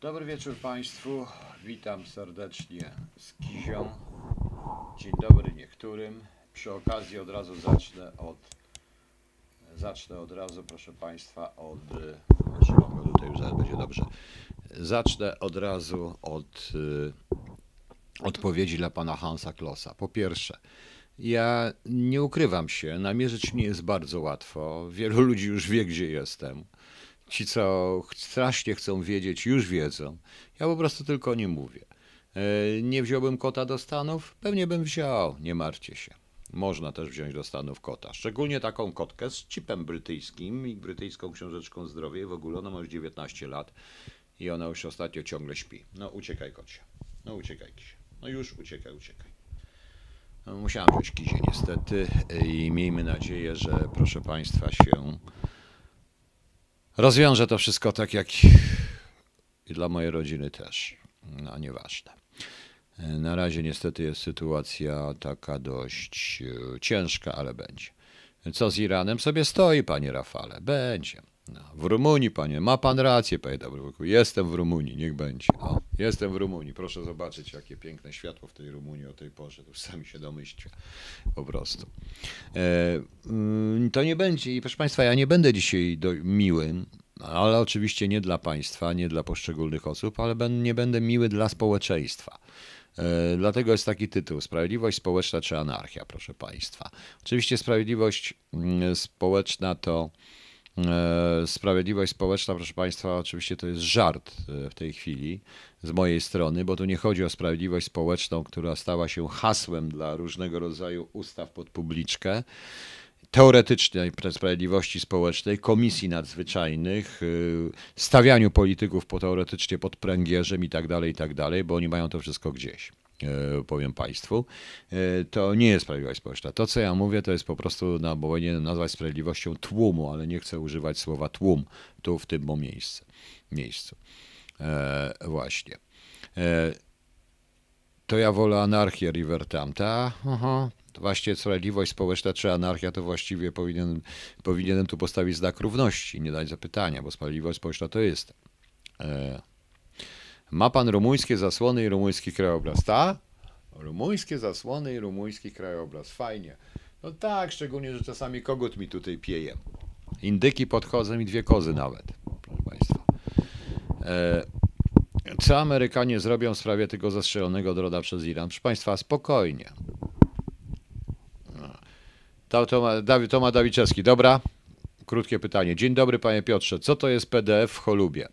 Dobry wieczór Państwu, witam serdecznie z Kizią. Dzień dobry niektórym. Przy okazji od razu zacznę od, zacznę od razu proszę Państwa od, trzymam tutaj już zaraz będzie dobrze. Zacznę od razu od y, odpowiedzi dla Pana Hansa Klossa. Po pierwsze, ja nie ukrywam się, namierzyć mnie jest bardzo łatwo. Wielu ludzi już wie, gdzie jestem. Ci, co strasznie chcą wiedzieć, już wiedzą. Ja po prostu tylko nie mówię. E, nie wziąłbym kota do Stanów? Pewnie bym wziął, nie marcie się. Można też wziąć do Stanów kota. Szczególnie taką kotkę z chipem brytyjskim i brytyjską książeczką zdrowie. W ogóle ona ma już 19 lat i ona już ostatnio ciągle śpi. No uciekaj kocie. No uciekaj kisie. No już uciekaj, uciekaj. No, musiałem wziąć kisie niestety e, i miejmy nadzieję, że proszę Państwa się rozwiążę to wszystko tak, jak i dla mojej rodziny też. No, nieważne. Na razie niestety jest sytuacja taka dość e, ciężka, ale będzie. Co z Iranem sobie stoi, panie Rafale? Będzie. No, w Rumunii, panie, ma pan rację, panie Dabruku. Jestem w Rumunii, niech będzie. O, no. jestem w Rumunii, proszę zobaczyć, jakie piękne światło w tej Rumunii o tej porze. To sami się domyślcie, po prostu. E, mm, to nie będzie, i proszę państwa, ja nie będę dzisiaj do, miły, ale oczywiście nie dla państwa, nie dla poszczególnych osób, ale ben, nie będę miły dla społeczeństwa. E, dlatego jest taki tytuł: Sprawiedliwość społeczna czy anarchia, proszę Państwa. Oczywiście sprawiedliwość mm, społeczna to E, sprawiedliwość społeczna, proszę Państwa, oczywiście to jest żart e, w tej chwili z mojej strony, bo tu nie chodzi o sprawiedliwość społeczną, która stała się hasłem dla różnego rodzaju ustaw pod publiczkę teoretycznej sprawiedliwości społecznej, komisji nadzwyczajnych, e, stawianiu polityków po teoretycznie pod pręgierzem i tak dalej, i tak dalej, bo oni mają to wszystko gdzieś. E, powiem Państwu, e, to nie jest sprawiedliwość społeczna. To, co ja mówię, to jest po prostu, no, bo nie nazwać sprawiedliwością tłumu, ale nie chcę używać słowa tłum tu w tym miejscu. miejscu. E, właśnie. E, to ja wolę anarchię Rivertamta. Aha. To właśnie sprawiedliwość społeczna czy anarchia to właściwie powinien, powinienem tu postawić znak równości, nie dać zapytania, bo sprawiedliwość społeczna to jest. E, ma pan rumuńskie zasłony i rumuński krajobraz, tak? Rumuńskie zasłony i rumuński krajobraz, fajnie. No tak, szczególnie, że czasami kogut mi tutaj pieje. Indyki podchodzą i dwie kozy nawet, proszę państwa. E, co Amerykanie zrobią w sprawie tego zastrzelonego droda przez Iran? Proszę państwa, spokojnie. No. To, to, ma, Dawid, to Dawiczewski. Dobra, krótkie pytanie. Dzień dobry, panie Piotrze. Co to jest PDF w Cholubie?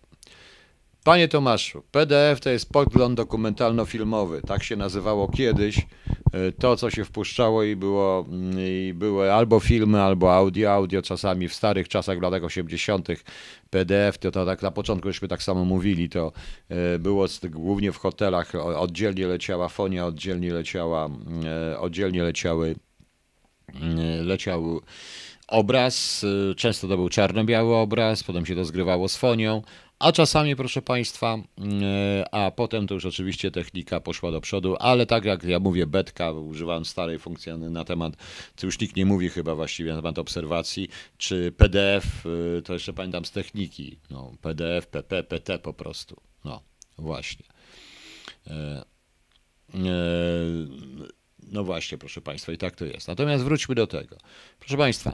Panie Tomaszu, PDF to jest podgląd dokumentalno-filmowy. Tak się nazywało kiedyś e, to, co się wpuszczało i, było, mm, i były albo filmy, albo audio. Audio czasami w starych czasach, w latach 80. PDF, to, to tak na początku żeśmy tak samo mówili, to e, było z, głównie w hotelach, oddzielnie leciała fonia, oddzielnie leciała, e, oddzielnie leciały, mm, leciał obraz, często to był czarno-biały obraz, potem się to zgrywało z fonią, a czasami, proszę Państwa, mm, a potem to już oczywiście technika poszła do przodu, ale tak jak ja mówię, betka, używam starej funkcji na temat, to już nikt nie mówi chyba właściwie na temat obserwacji, czy PDF, y, to jeszcze pamiętam z techniki, no, PDF, PP, PT po prostu. No, właśnie. E, e, no właśnie, proszę Państwa, i tak to jest. Natomiast wróćmy do tego. Proszę Państwa,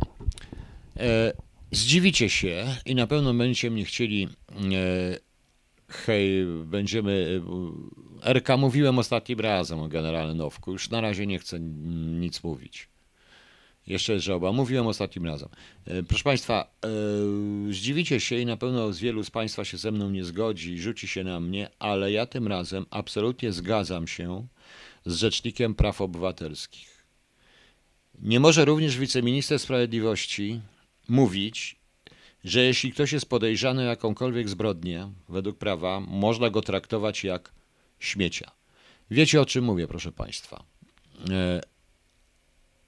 e, Zdziwicie się i na pewno będziecie mnie chcieli. E, hej, będziemy. Erka, mówiłem ostatnim razem o generale Nowku. Już na razie nie chcę nic mówić. Jeszcze jest żałoba. Mówiłem ostatnim razem. E, proszę Państwa, e, zdziwicie się i na pewno z wielu z Państwa się ze mną nie zgodzi i rzuci się na mnie, ale ja tym razem absolutnie zgadzam się z Rzecznikiem Praw Obywatelskich. Nie może również wiceminister sprawiedliwości mówić, że jeśli ktoś jest podejrzany o jakąkolwiek zbrodnię według prawa, można go traktować jak śmiecia. Wiecie o czym mówię, proszę Państwa. E,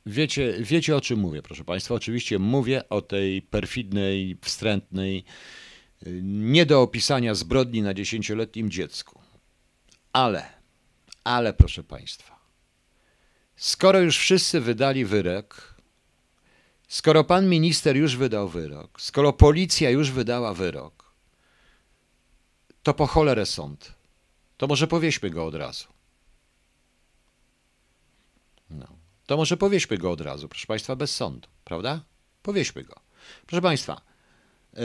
wiecie, wiecie o czym mówię, proszę Państwa. Oczywiście mówię o tej perfidnej, wstrętnej, e, nie do opisania zbrodni na dziesięcioletnim dziecku. Ale, ale proszę Państwa, skoro już wszyscy wydali wyrek, Skoro pan minister już wydał wyrok, skoro policja już wydała wyrok, to po cholerę sąd. To może powieśmy go od razu. No. To może powieśmy go od razu, proszę państwa, bez sądu, prawda? Powieśmy go. Proszę państwa, e,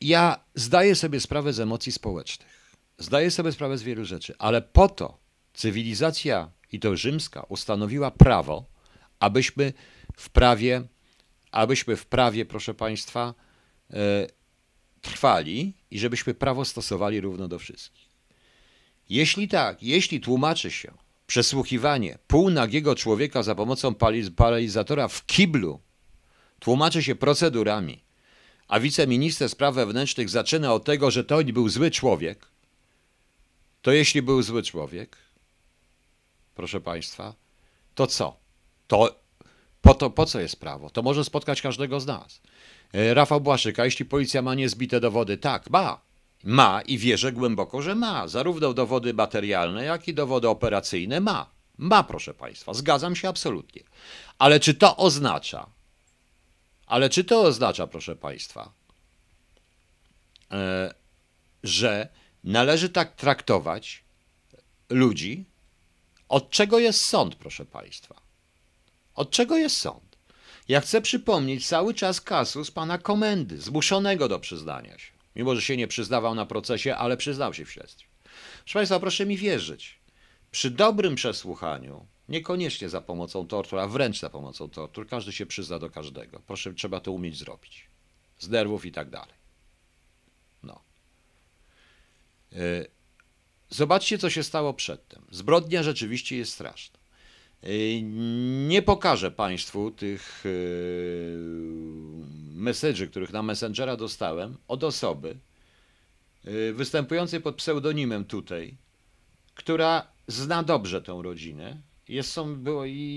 ja zdaję sobie sprawę z emocji społecznych. Zdaję sobie sprawę z wielu rzeczy, ale po to cywilizacja i to rzymska ustanowiła prawo, abyśmy w prawie abyśmy w prawie, proszę Państwa, e, trwali i żebyśmy prawo stosowali równo do wszystkich. Jeśli tak, jeśli tłumaczy się przesłuchiwanie półnagiego człowieka za pomocą paralizatora w kiblu, tłumaczy się procedurami, a wiceminister spraw wewnętrznych zaczyna od tego, że to był zły człowiek, to jeśli był zły człowiek, proszę Państwa, to co? To po, to, po co jest prawo? To może spotkać każdego z nas. E, Rafał Błaszyka, jeśli policja ma niezbite dowody, tak, ma. Ma i wierzę głęboko, że ma. Zarówno dowody materialne, jak i dowody operacyjne ma. Ma, proszę Państwa, zgadzam się absolutnie. Ale czy to oznacza, ale czy to oznacza, proszę Państwa, e, że należy tak traktować ludzi, od czego jest sąd, proszę Państwa? Od czego jest sąd? Ja chcę przypomnieć cały czas kasus pana komendy, zmuszonego do przyznania się. Mimo, że się nie przyznawał na procesie, ale przyznał się w śledztwie. Proszę Państwa, proszę mi wierzyć. Przy dobrym przesłuchaniu, niekoniecznie za pomocą tortur, a wręcz za pomocą tortur, każdy się przyzna do każdego. Proszę, trzeba to umieć zrobić. Z nerwów i tak dalej. No. E, zobaczcie, co się stało przedtem. Zbrodnia rzeczywiście jest straszna. Y, nie pokażę Państwu tych y, message, których na Messengera dostałem od osoby y, występującej pod pseudonimem tutaj, która zna dobrze tą rodzinę, jest, są,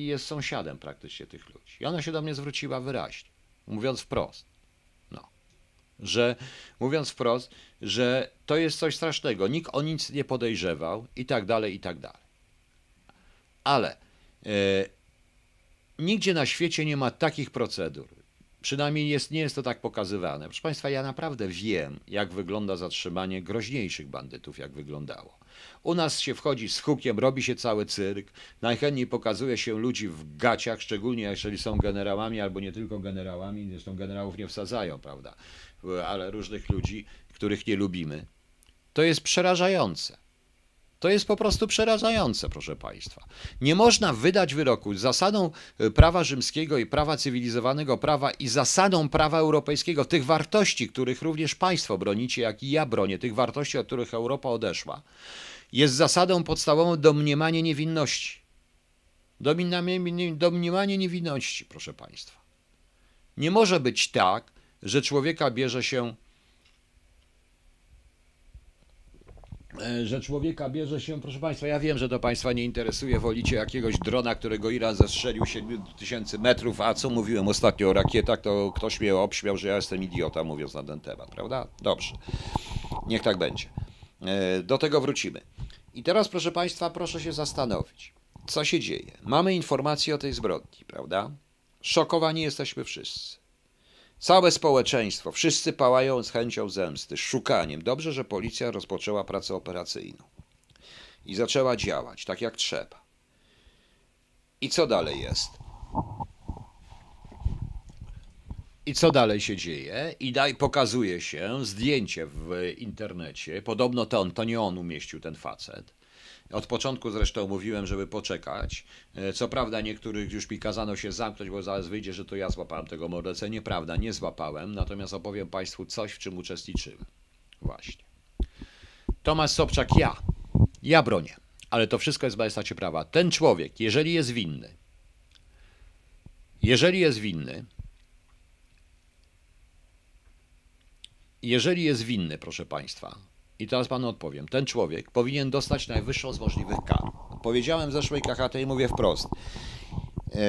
jest sąsiadem praktycznie tych ludzi. I ona się do mnie zwróciła wyraźnie, mówiąc wprost, no, że mówiąc wprost, że to jest coś strasznego, nikt o nic nie podejrzewał i tak dalej, i tak dalej. Ale E, nigdzie na świecie nie ma takich procedur. Przynajmniej jest, nie jest to tak pokazywane. Proszę Państwa, ja naprawdę wiem, jak wygląda zatrzymanie groźniejszych bandytów, jak wyglądało. U nas się wchodzi z hukiem, robi się cały cyrk. Najchętniej pokazuje się ludzi w gaciach, szczególnie jeżeli są generałami albo nie tylko generałami, zresztą generałów nie wsadzają, prawda? Ale różnych ludzi, których nie lubimy. To jest przerażające. To jest po prostu przerażające, proszę Państwa. Nie można wydać wyroku. Zasadą y, prawa rzymskiego i prawa cywilizowanego prawa i zasadą prawa europejskiego, tych wartości, których również Państwo bronicie, jak i ja bronię, tych wartości, od których Europa odeszła, jest zasadą podstawową domniemanie niewinności. Domniemanie niewinności, proszę Państwa. Nie może być tak, że człowieka bierze się E, że człowieka bierze się, proszę Państwa, ja wiem, że to Państwa nie interesuje, wolicie jakiegoś drona, którego Iran zestrzelił 7000 metrów, a co mówiłem ostatnio o rakietach, to ktoś mnie obśmiał, że ja jestem idiota mówiąc na ten temat, prawda? Dobrze, niech tak będzie. E, do tego wrócimy. I teraz, proszę Państwa, proszę się zastanowić, co się dzieje. Mamy informacje o tej zbrodni, prawda? Szokowani jesteśmy wszyscy. Całe społeczeństwo, wszyscy pałają z chęcią zemsty, szukaniem. Dobrze, że policja rozpoczęła pracę operacyjną i zaczęła działać tak jak trzeba. I co dalej jest? I co dalej się dzieje? I daj, pokazuje się zdjęcie w internecie. Podobno to, on, to nie on umieścił ten facet od początku zresztą mówiłem, żeby poczekać. E, co prawda niektórych już mi kazano się zamknąć, bo zaraz wyjdzie, że to ja złapałem tego mordercę. Nieprawda, nie złapałem, natomiast opowiem Państwu coś, w czym uczestniczyłem. Właśnie. Tomasz Sobczak, ja. Ja bronię. Ale to wszystko jest w majestacie prawa. Ten człowiek, jeżeli jest winny, jeżeli jest winny, jeżeli jest winny, proszę Państwa, i teraz panu odpowiem. Ten człowiek powinien dostać najwyższą z możliwych kar. Powiedziałem w zeszłej KHT i mówię wprost. E,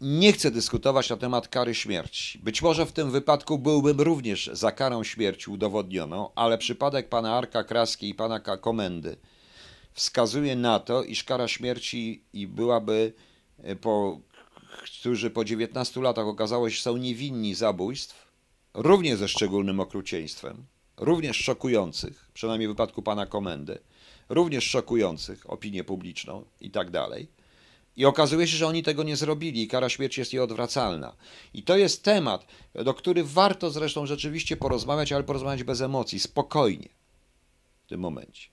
nie chcę dyskutować na temat kary śmierci. Być może w tym wypadku byłbym również za karą śmierci udowodnioną, ale przypadek pana Arka Kraski i pana Komendy wskazuje na to, iż kara śmierci i byłaby, e, po, którzy po 19 latach okazało się są niewinni zabójstw, również ze szczególnym okrucieństwem, również szokujących, przynajmniej w wypadku pana komendy, również szokujących opinię publiczną i tak dalej. I okazuje się, że oni tego nie zrobili i kara śmierci jest nieodwracalna. I to jest temat, do który warto zresztą rzeczywiście porozmawiać, ale porozmawiać bez emocji, spokojnie w tym momencie.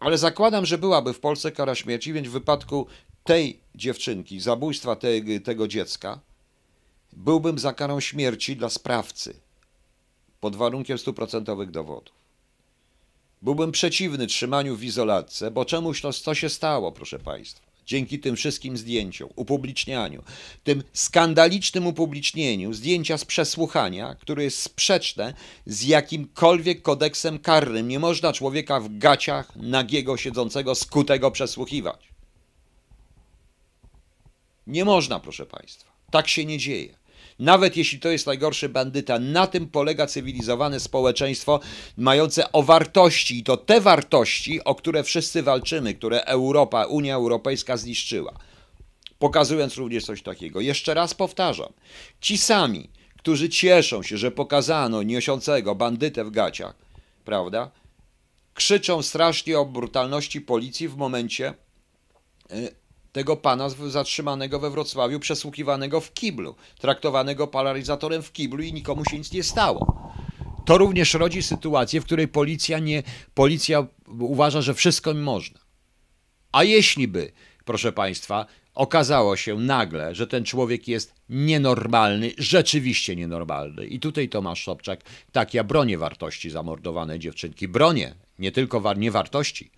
Ale zakładam, że byłaby w Polsce kara śmierci, więc w wypadku tej dziewczynki, zabójstwa tego dziecka, byłbym za karą śmierci dla sprawcy pod warunkiem stuprocentowych dowodów. Byłbym przeciwny trzymaniu w izolatce, bo czemuś to, co się stało, proszę Państwa. Dzięki tym wszystkim zdjęciom, upublicznianiu, tym skandalicznym upublicznieniu zdjęcia z przesłuchania, które jest sprzeczne z jakimkolwiek kodeksem karnym. Nie można człowieka w gaciach nagiego, siedzącego, skutego przesłuchiwać. Nie można, proszę Państwa. Tak się nie dzieje. Nawet jeśli to jest najgorszy bandyta, na tym polega cywilizowane społeczeństwo mające o wartości i to te wartości, o które wszyscy walczymy, które Europa, Unia Europejska zniszczyła. Pokazując również coś takiego. Jeszcze raz powtarzam, ci sami, którzy cieszą się, że pokazano niosącego bandytę w gaciach, prawda? Krzyczą strasznie o brutalności policji w momencie y, tego pana zatrzymanego we Wrocławiu, przesłuchiwanego w kiblu, traktowanego paralizatorem w kiblu i nikomu się nic nie stało. To również rodzi sytuację, w której policja, nie, policja uważa, że wszystko można. A jeśli by, proszę państwa, okazało się nagle, że ten człowiek jest nienormalny, rzeczywiście nienormalny. I tutaj Tomasz Sobczak, tak, ja bronię wartości zamordowanej dziewczynki. Bronię nie tylko war- nie wartości,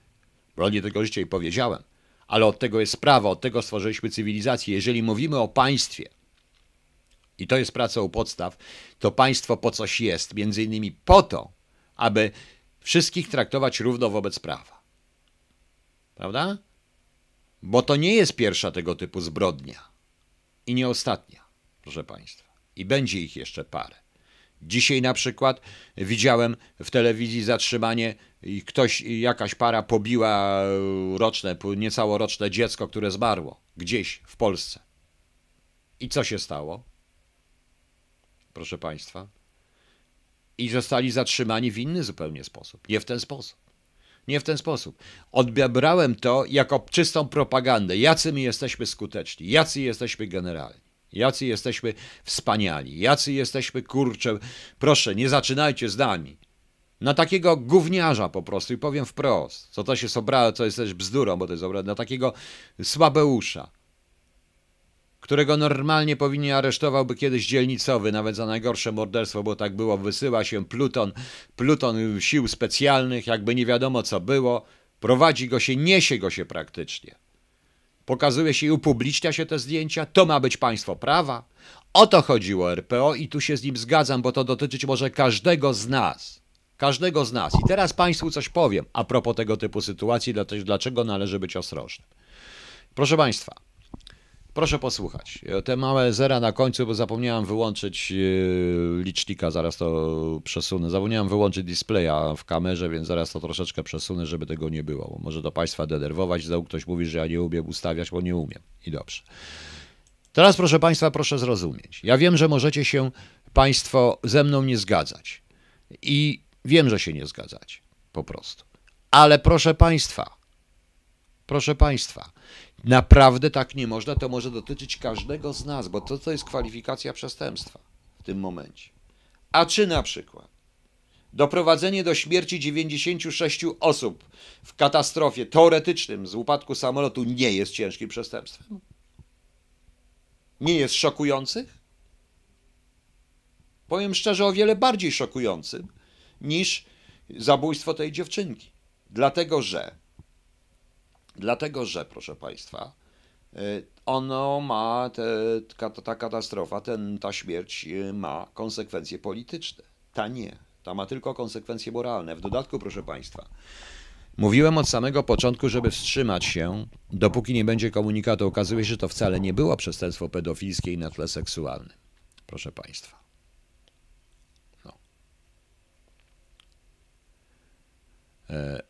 bronię tego życia i powiedziałem ale od tego jest sprawa, od tego stworzyliśmy cywilizację. Jeżeli mówimy o państwie, i to jest praca u podstaw, to państwo po coś jest, między innymi po to, aby wszystkich traktować równo wobec prawa. Prawda? Bo to nie jest pierwsza tego typu zbrodnia i nie ostatnia, proszę Państwa. I będzie ich jeszcze parę. Dzisiaj na przykład widziałem w telewizji zatrzymanie i ktoś, jakaś para pobiła e, roczne, niecałoroczne dziecko, które zmarło gdzieś w Polsce. I co się stało? Proszę Państwa. I zostali zatrzymani w inny zupełnie sposób. Nie w ten sposób. Nie w ten sposób. Odbrałem to jako czystą propagandę. Jacy my jesteśmy skuteczni, jacy jesteśmy generalni. Jacy jesteśmy wspaniali, jacy jesteśmy kurcze. Proszę, nie zaczynajcie z nami. Na takiego gówniarza po prostu i powiem wprost, co to się sobrało, co jest też bzdurą, bo to jest obrad, na takiego słabeusza, którego normalnie powinien aresztowałby kiedyś dzielnicowy, nawet za najgorsze morderstwo, bo tak było, wysyła się pluton, pluton sił specjalnych, jakby nie wiadomo co było, prowadzi go się, niesie go się praktycznie pokazuje się i upublicznia się te zdjęcia. To ma być państwo prawa. O to chodziło RPO i tu się z nim zgadzam, bo to dotyczyć może każdego z nas. Każdego z nas. I teraz Państwu coś powiem a propos tego typu sytuacji, dlaczego należy być ostrożnym. Proszę Państwa, Proszę posłuchać. Te małe zera na końcu, bo zapomniałem wyłączyć e, licznika, zaraz to przesunę. Zapomniałem wyłączyć displaya w kamerze, więc zaraz to troszeczkę przesunę, żeby tego nie było. Bo może to Państwa denerwować, znowu ktoś mówi, że ja nie umiem ustawiać, bo nie umiem. I dobrze. Teraz proszę Państwa, proszę zrozumieć. Ja wiem, że możecie się Państwo ze mną nie zgadzać. I wiem, że się nie zgadzać. Po prostu. Ale proszę Państwa, proszę Państwa, Naprawdę tak nie można, to może dotyczyć każdego z nas, bo to, to jest kwalifikacja przestępstwa w tym momencie. A czy na przykład doprowadzenie do śmierci 96 osób w katastrofie teoretycznym z upadku samolotu nie jest ciężkim przestępstwem? Nie jest szokujących? Powiem szczerze, o wiele bardziej szokującym niż zabójstwo tej dziewczynki. Dlatego, że Dlatego, że, proszę Państwa, y, ono ma, te, ta, ta katastrofa, ten, ta śmierć y, ma konsekwencje polityczne. Ta nie. Ta ma tylko konsekwencje moralne. W dodatku, proszę Państwa, mówiłem od samego początku, żeby wstrzymać się, dopóki nie będzie komunikatu. Okazuje się, że to wcale nie było przestępstwo pedofilskie i na tle seksualnym. Proszę Państwa. No. E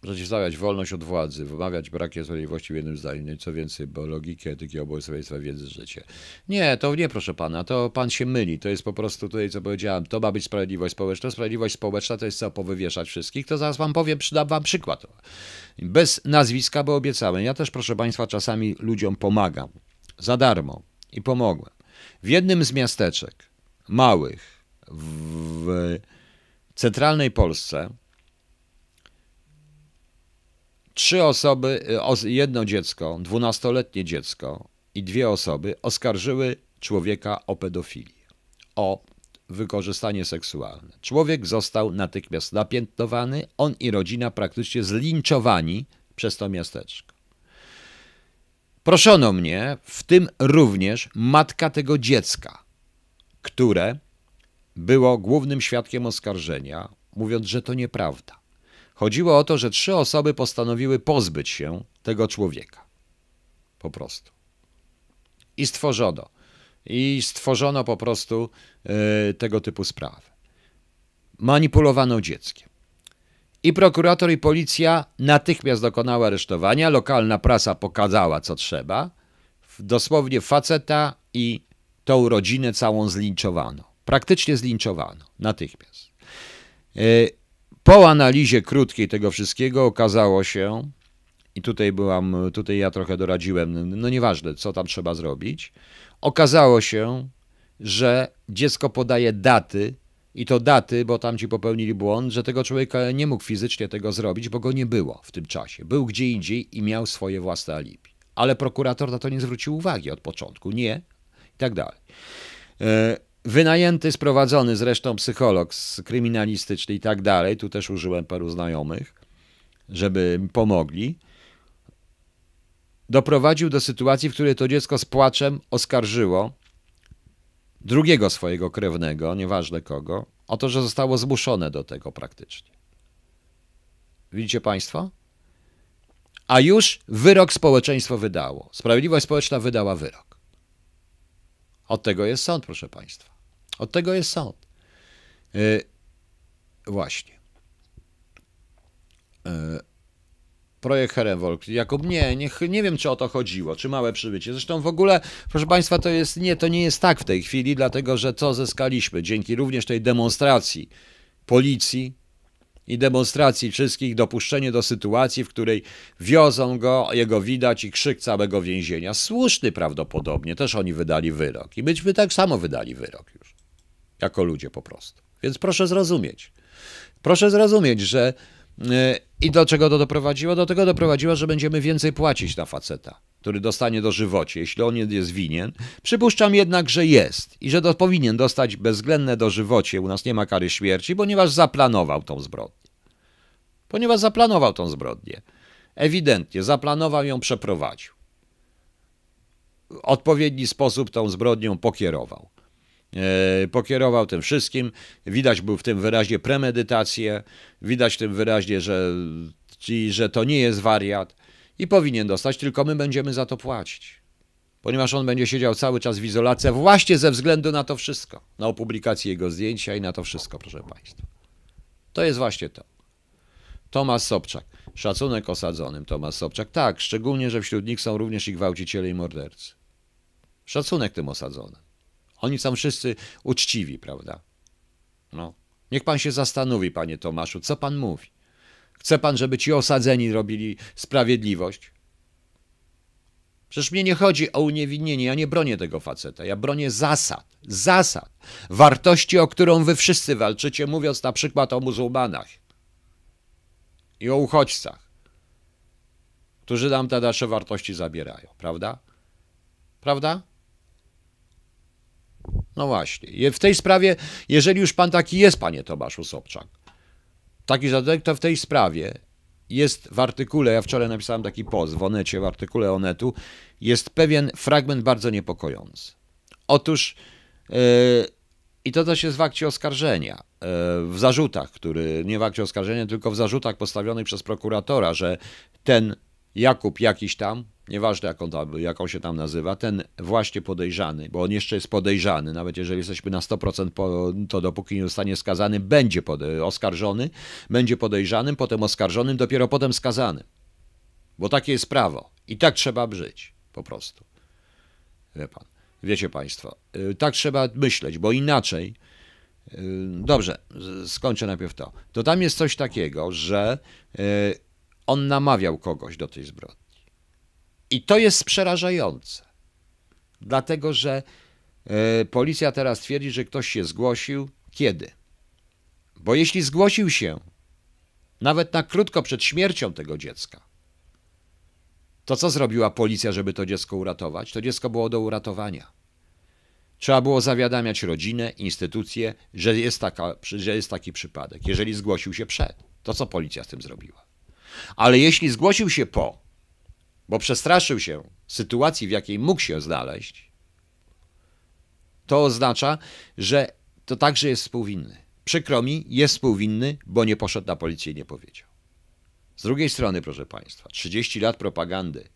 przeciwstawiać wolność od władzy, wymawiać brak sprawiedliwości w jednym zdaniu, co więcej, bo logiki, etyki, obowiązkowa wiedzy, życie. Nie, to nie, proszę pana, to pan się myli. To jest po prostu tutaj, co powiedziałem, to ma być sprawiedliwość społeczna. Sprawiedliwość społeczna to jest co, powywieszać wszystkich? To zaraz wam powiem, przydam wam przykład. Bez nazwiska, bo obiecałem. Ja też, proszę państwa, czasami ludziom pomagam. Za darmo. I pomogłem. W jednym z miasteczek, małych, w centralnej Polsce, Trzy osoby, y, jedno dziecko, dwunastoletnie dziecko i dwie osoby oskarżyły człowieka o pedofilię, o wykorzystanie seksualne. Człowiek został natychmiast napiętnowany, on i rodzina praktycznie zlinczowani przez to miasteczko. Proszono mnie, w tym również matka tego dziecka, które było głównym świadkiem oskarżenia, mówiąc, że to nieprawda. Chodziło o to, że trzy osoby postanowiły pozbyć się tego człowieka. Po prostu. I stworzono. I stworzono po prostu e, tego typu sprawy. Manipulowano dzieckiem. I prokurator i policja natychmiast dokonały aresztowania. Lokalna prasa pokazała, co trzeba. Dosłownie faceta i tą rodzinę całą zlinczowano. Praktycznie zlinczowano natychmiast. E, po analizie krótkiej tego wszystkiego okazało się, i tutaj byłam, tutaj ja trochę doradziłem, no nieważne, co tam trzeba zrobić, okazało się, że dziecko podaje daty i to daty, bo tam ci popełnili błąd, że tego człowieka nie mógł fizycznie tego zrobić, bo go nie było w tym czasie. Był gdzie indziej i miał swoje własne alibi. Ale prokurator na to nie zwrócił uwagi od początku. Nie, i tak dalej. E, Wynajęty, sprowadzony zresztą psycholog z kryminalistyczny i tak dalej, tu też użyłem paru znajomych, żeby pomogli, doprowadził do sytuacji, w której to dziecko z płaczem oskarżyło drugiego swojego krewnego, nieważne kogo, o to, że zostało zmuszone do tego praktycznie. Widzicie Państwo? A już wyrok społeczeństwo wydało. Sprawiedliwość społeczna wydała wyrok. Od tego jest sąd, proszę Państwa. Od tego jest sąd. E, właśnie. E, projekt Herrenwolk. Jakub, nie, nie, nie wiem, czy o to chodziło, czy małe przybycie. Zresztą w ogóle, proszę Państwa, to jest, nie, to nie jest tak w tej chwili, dlatego że co zyskaliśmy dzięki również tej demonstracji policji, i demonstracji wszystkich, dopuszczenie do sytuacji, w której wiozą go, jego widać i krzyk całego więzienia. Słuszny prawdopodobnie, też oni wydali wyrok. I być byśmy tak samo wydali wyrok już jako ludzie po prostu. Więc proszę zrozumieć. Proszę zrozumieć, że e, i do czego to doprowadziło? Do tego doprowadziło, że będziemy więcej płacić na faceta, który dostanie do żywocie, jeśli on jest winien. Przypuszczam jednak, że jest i że do, powinien dostać bezwzględne dożywocie. U nas nie ma kary śmierci, ponieważ zaplanował tą zbrodnię. Ponieważ zaplanował tą zbrodnię. Ewidentnie zaplanował ją, przeprowadził. W odpowiedni sposób tą zbrodnią pokierował. E, pokierował tym wszystkim. Widać był w tym wyraźnie premedytację, widać w tym wyraźnie, że, że to nie jest wariat i powinien dostać, tylko my będziemy za to płacić. Ponieważ on będzie siedział cały czas w izolacji, właśnie ze względu na to wszystko, na opublikację jego zdjęcia i na to wszystko, proszę Państwa. To jest właśnie to. Tomasz Sobczak. Szacunek osadzonym, Tomasz Sobczak. Tak, szczególnie, że wśród nich są również i gwałciciele i mordercy. Szacunek tym osadzonym. Oni są wszyscy uczciwi, prawda? No. Niech pan się zastanowi, panie Tomaszu, co pan mówi. Chce pan, żeby ci osadzeni robili sprawiedliwość? Przecież mnie nie chodzi o uniewinnienie, ja nie bronię tego faceta, ja bronię zasad, zasad, wartości, o którą wy wszyscy walczycie, mówiąc na przykład o muzułmanach i o uchodźcach, którzy nam te nasze wartości zabierają, prawda? Prawda? No właśnie. W tej sprawie, jeżeli już pan taki jest, panie Tomaszu Sobczak, taki zadek, to w tej sprawie jest w artykule, ja wczoraj napisałem taki post w Onecie, w artykule Onetu, jest pewien fragment bardzo niepokojący. Otóż, yy, i to też jest w akcie oskarżenia, yy, w zarzutach, który, nie w akcie oskarżenia, tylko w zarzutach postawionych przez prokuratora, że ten Jakub jakiś tam, nieważne jak on, tam, jak on się tam nazywa, ten właśnie podejrzany, bo on jeszcze jest podejrzany, nawet jeżeli jesteśmy na 100%, po, to dopóki nie zostanie skazany, będzie oskarżony, będzie podejrzanym, potem oskarżonym, dopiero potem skazanym. Bo takie jest prawo i tak trzeba żyć, po prostu. Wie pan, wiecie państwo, y, tak trzeba myśleć, bo inaczej, y, dobrze, skończę najpierw to, to tam jest coś takiego, że y, on namawiał kogoś do tej zbrodni. I to jest przerażające. Dlatego, że e, policja teraz twierdzi, że ktoś się zgłosił. Kiedy? Bo jeśli zgłosił się, nawet na krótko przed śmiercią tego dziecka, to co zrobiła policja, żeby to dziecko uratować? To dziecko było do uratowania. Trzeba było zawiadamiać rodzinę, instytucje, że jest, taka, że jest taki przypadek, jeżeli zgłosił się przed. To co policja z tym zrobiła? Ale jeśli zgłosił się po, bo przestraszył się sytuacji, w jakiej mógł się znaleźć, to oznacza, że to także jest współwinny. Przykro mi, jest współwinny, bo nie poszedł na policję i nie powiedział. Z drugiej strony, proszę Państwa, 30 lat propagandy,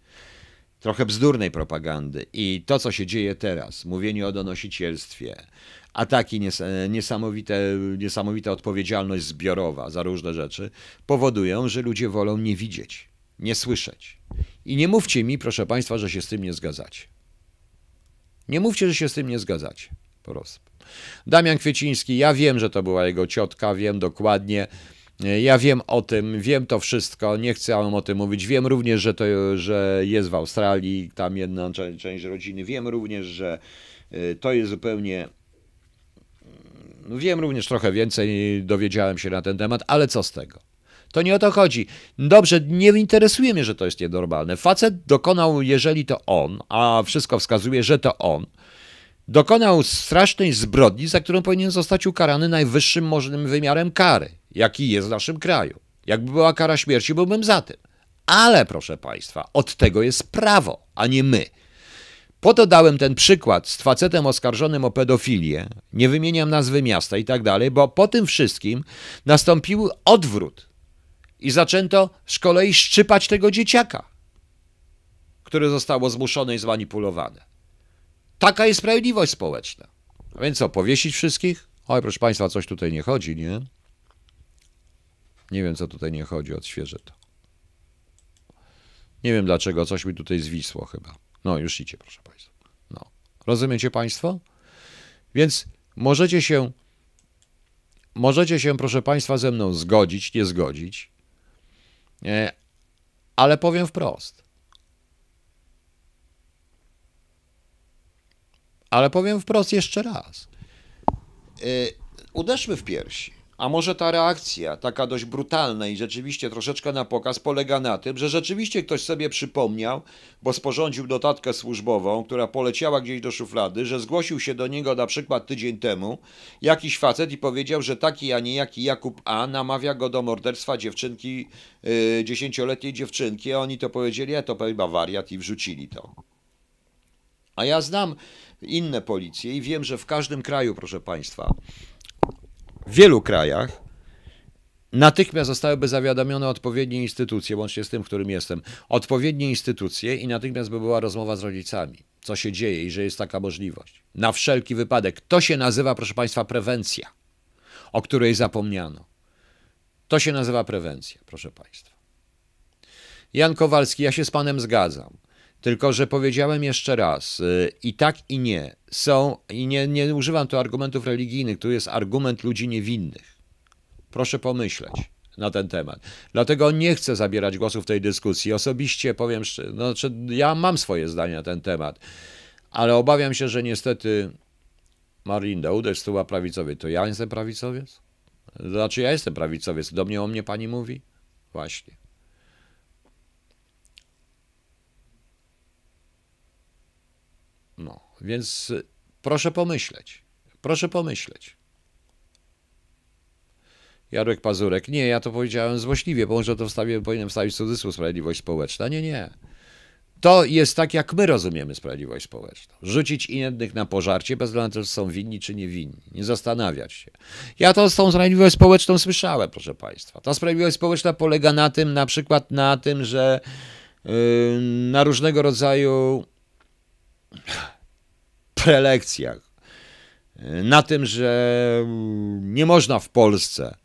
trochę bzdurnej propagandy i to, co się dzieje teraz, mówienie o donosicielstwie, ataki, niesamowite, niesamowita odpowiedzialność zbiorowa za różne rzeczy, powodują, że ludzie wolą nie widzieć nie słyszeć. I nie mówcie mi, proszę Państwa, że się z tym nie zgadzacie. Nie mówcie, że się z tym nie zgadzacie. Po prostu. Damian Kwieciński, ja wiem, że to była jego ciotka, wiem dokładnie. Ja wiem o tym, wiem to wszystko, nie chcę o tym mówić. Wiem również, że, to, że jest w Australii, tam jedna część rodziny. Wiem również, że y, to jest zupełnie. Mm, no wiem również trochę więcej, dowiedziałem się na ten temat, ale co z tego? To nie o to chodzi. Dobrze, nie interesuje mnie, że to jest nienormalne. Facet dokonał, jeżeli to on, a wszystko wskazuje, że to on, dokonał strasznej zbrodni, za którą powinien zostać ukarany najwyższym możliwym wymiarem kary, jaki jest w naszym kraju. Jakby była kara śmierci, byłbym za tym. Ale proszę Państwa, od tego jest prawo, a nie my. Po to dałem ten przykład z facetem oskarżonym o pedofilię, nie wymieniam nazwy miasta i tak dalej, bo po tym wszystkim nastąpił odwrót i zaczęto z kolei szczypać tego dzieciaka, które zostało zmuszone i zmanipulowane. Taka jest sprawiedliwość społeczna. A więc co, powiesić wszystkich? Oj, proszę Państwa, coś tutaj nie chodzi, nie? Nie wiem, co tutaj nie chodzi, odświeżę to. Nie wiem dlaczego, coś mi tutaj zwisło chyba. No, już idzie, proszę Państwa. No. Rozumiecie Państwo? Więc możecie się, możecie się, proszę Państwa, ze mną zgodzić, nie zgodzić. E, ale powiem wprost. Ale powiem wprost jeszcze raz. E, uderzmy w piersi. A może ta reakcja, taka dość brutalna i rzeczywiście troszeczkę na pokaz, polega na tym, że rzeczywiście ktoś sobie przypomniał, bo sporządził notatkę służbową, która poleciała gdzieś do szuflady, że zgłosił się do niego na przykład tydzień temu jakiś facet i powiedział, że taki, a nie jaki Jakub A namawia go do morderstwa dziewczynki, y, dziesięcioletniej dziewczynki, a oni to powiedzieli, a to chyba wariat i wrzucili to. A ja znam inne policje i wiem, że w każdym kraju, proszę Państwa, w wielu krajach natychmiast zostałyby zawiadomione odpowiednie instytucje, łącznie z tym, w którym jestem, odpowiednie instytucje i natychmiast by była rozmowa z rodzicami, co się dzieje i że jest taka możliwość. Na wszelki wypadek. To się nazywa, proszę Państwa, prewencja, o której zapomniano. To się nazywa prewencja, proszę Państwa. Jan Kowalski, ja się z Panem zgadzam. Tylko, że powiedziałem jeszcze raz, y, i tak, i nie. Są, i nie, nie używam tu argumentów religijnych, tu jest argument ludzi niewinnych. Proszę pomyśleć na ten temat. Dlatego nie chcę zabierać głosu w tej dyskusji. Osobiście powiem, no, znaczy ja mam swoje zdanie na ten temat, ale obawiam się, że niestety Marinda Uderz była prawicowy. To ja jestem prawicowiec? Znaczy ja jestem prawicowiec. Do mnie o mnie pani mówi? Właśnie. Więc proszę pomyśleć. Proszę pomyśleć. Jarek Pazurek. Nie, ja to powiedziałem złośliwie, bo może to wstawię, powinienem wstawić cudzysłów sprawiedliwość społeczna. Nie, nie. To jest tak, jak my rozumiemy sprawiedliwość społeczną. Rzucić innych na pożarcie, bez względu na to, czy są winni, czy niewinni. Nie zastanawiać się. Ja to z tą sprawiedliwość społeczną słyszałem, proszę Państwa. Ta sprawiedliwość społeczna polega na tym, na przykład na tym, że yy, na różnego rodzaju prelekcjach, na tym, że nie można w Polsce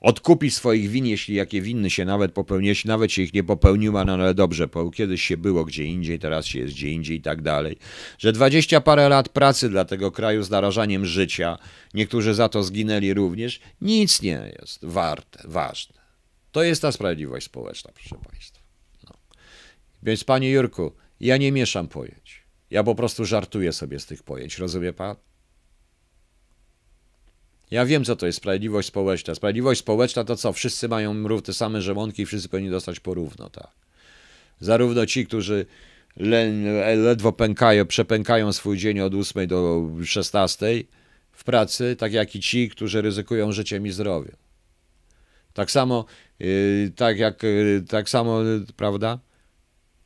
odkupić swoich win, jeśli jakie winny się nawet popełniły, jeśli nawet się ich nie popełniła, no ale dobrze, bo kiedyś się było gdzie indziej, teraz się jest gdzie indziej i tak dalej, że dwadzieścia parę lat pracy dla tego kraju z narażaniem życia, niektórzy za to zginęli również, nic nie jest warte, ważne. To jest ta sprawiedliwość społeczna, proszę Państwa. No. Więc Panie Jurku, ja nie mieszam pojęć. Ja po prostu żartuję sobie z tych pojęć, rozumie pan? Ja wiem, co to jest sprawiedliwość społeczna. Sprawiedliwość społeczna to co? Wszyscy mają te same żemonki i wszyscy powinni dostać porówno, tak. Zarówno ci, którzy le, ledwo pękają, przepękają swój dzień od 8 do 16 w pracy, tak jak i ci, którzy ryzykują życiem i zdrowiem. Tak samo, y, tak jak, y, tak samo, y, prawda?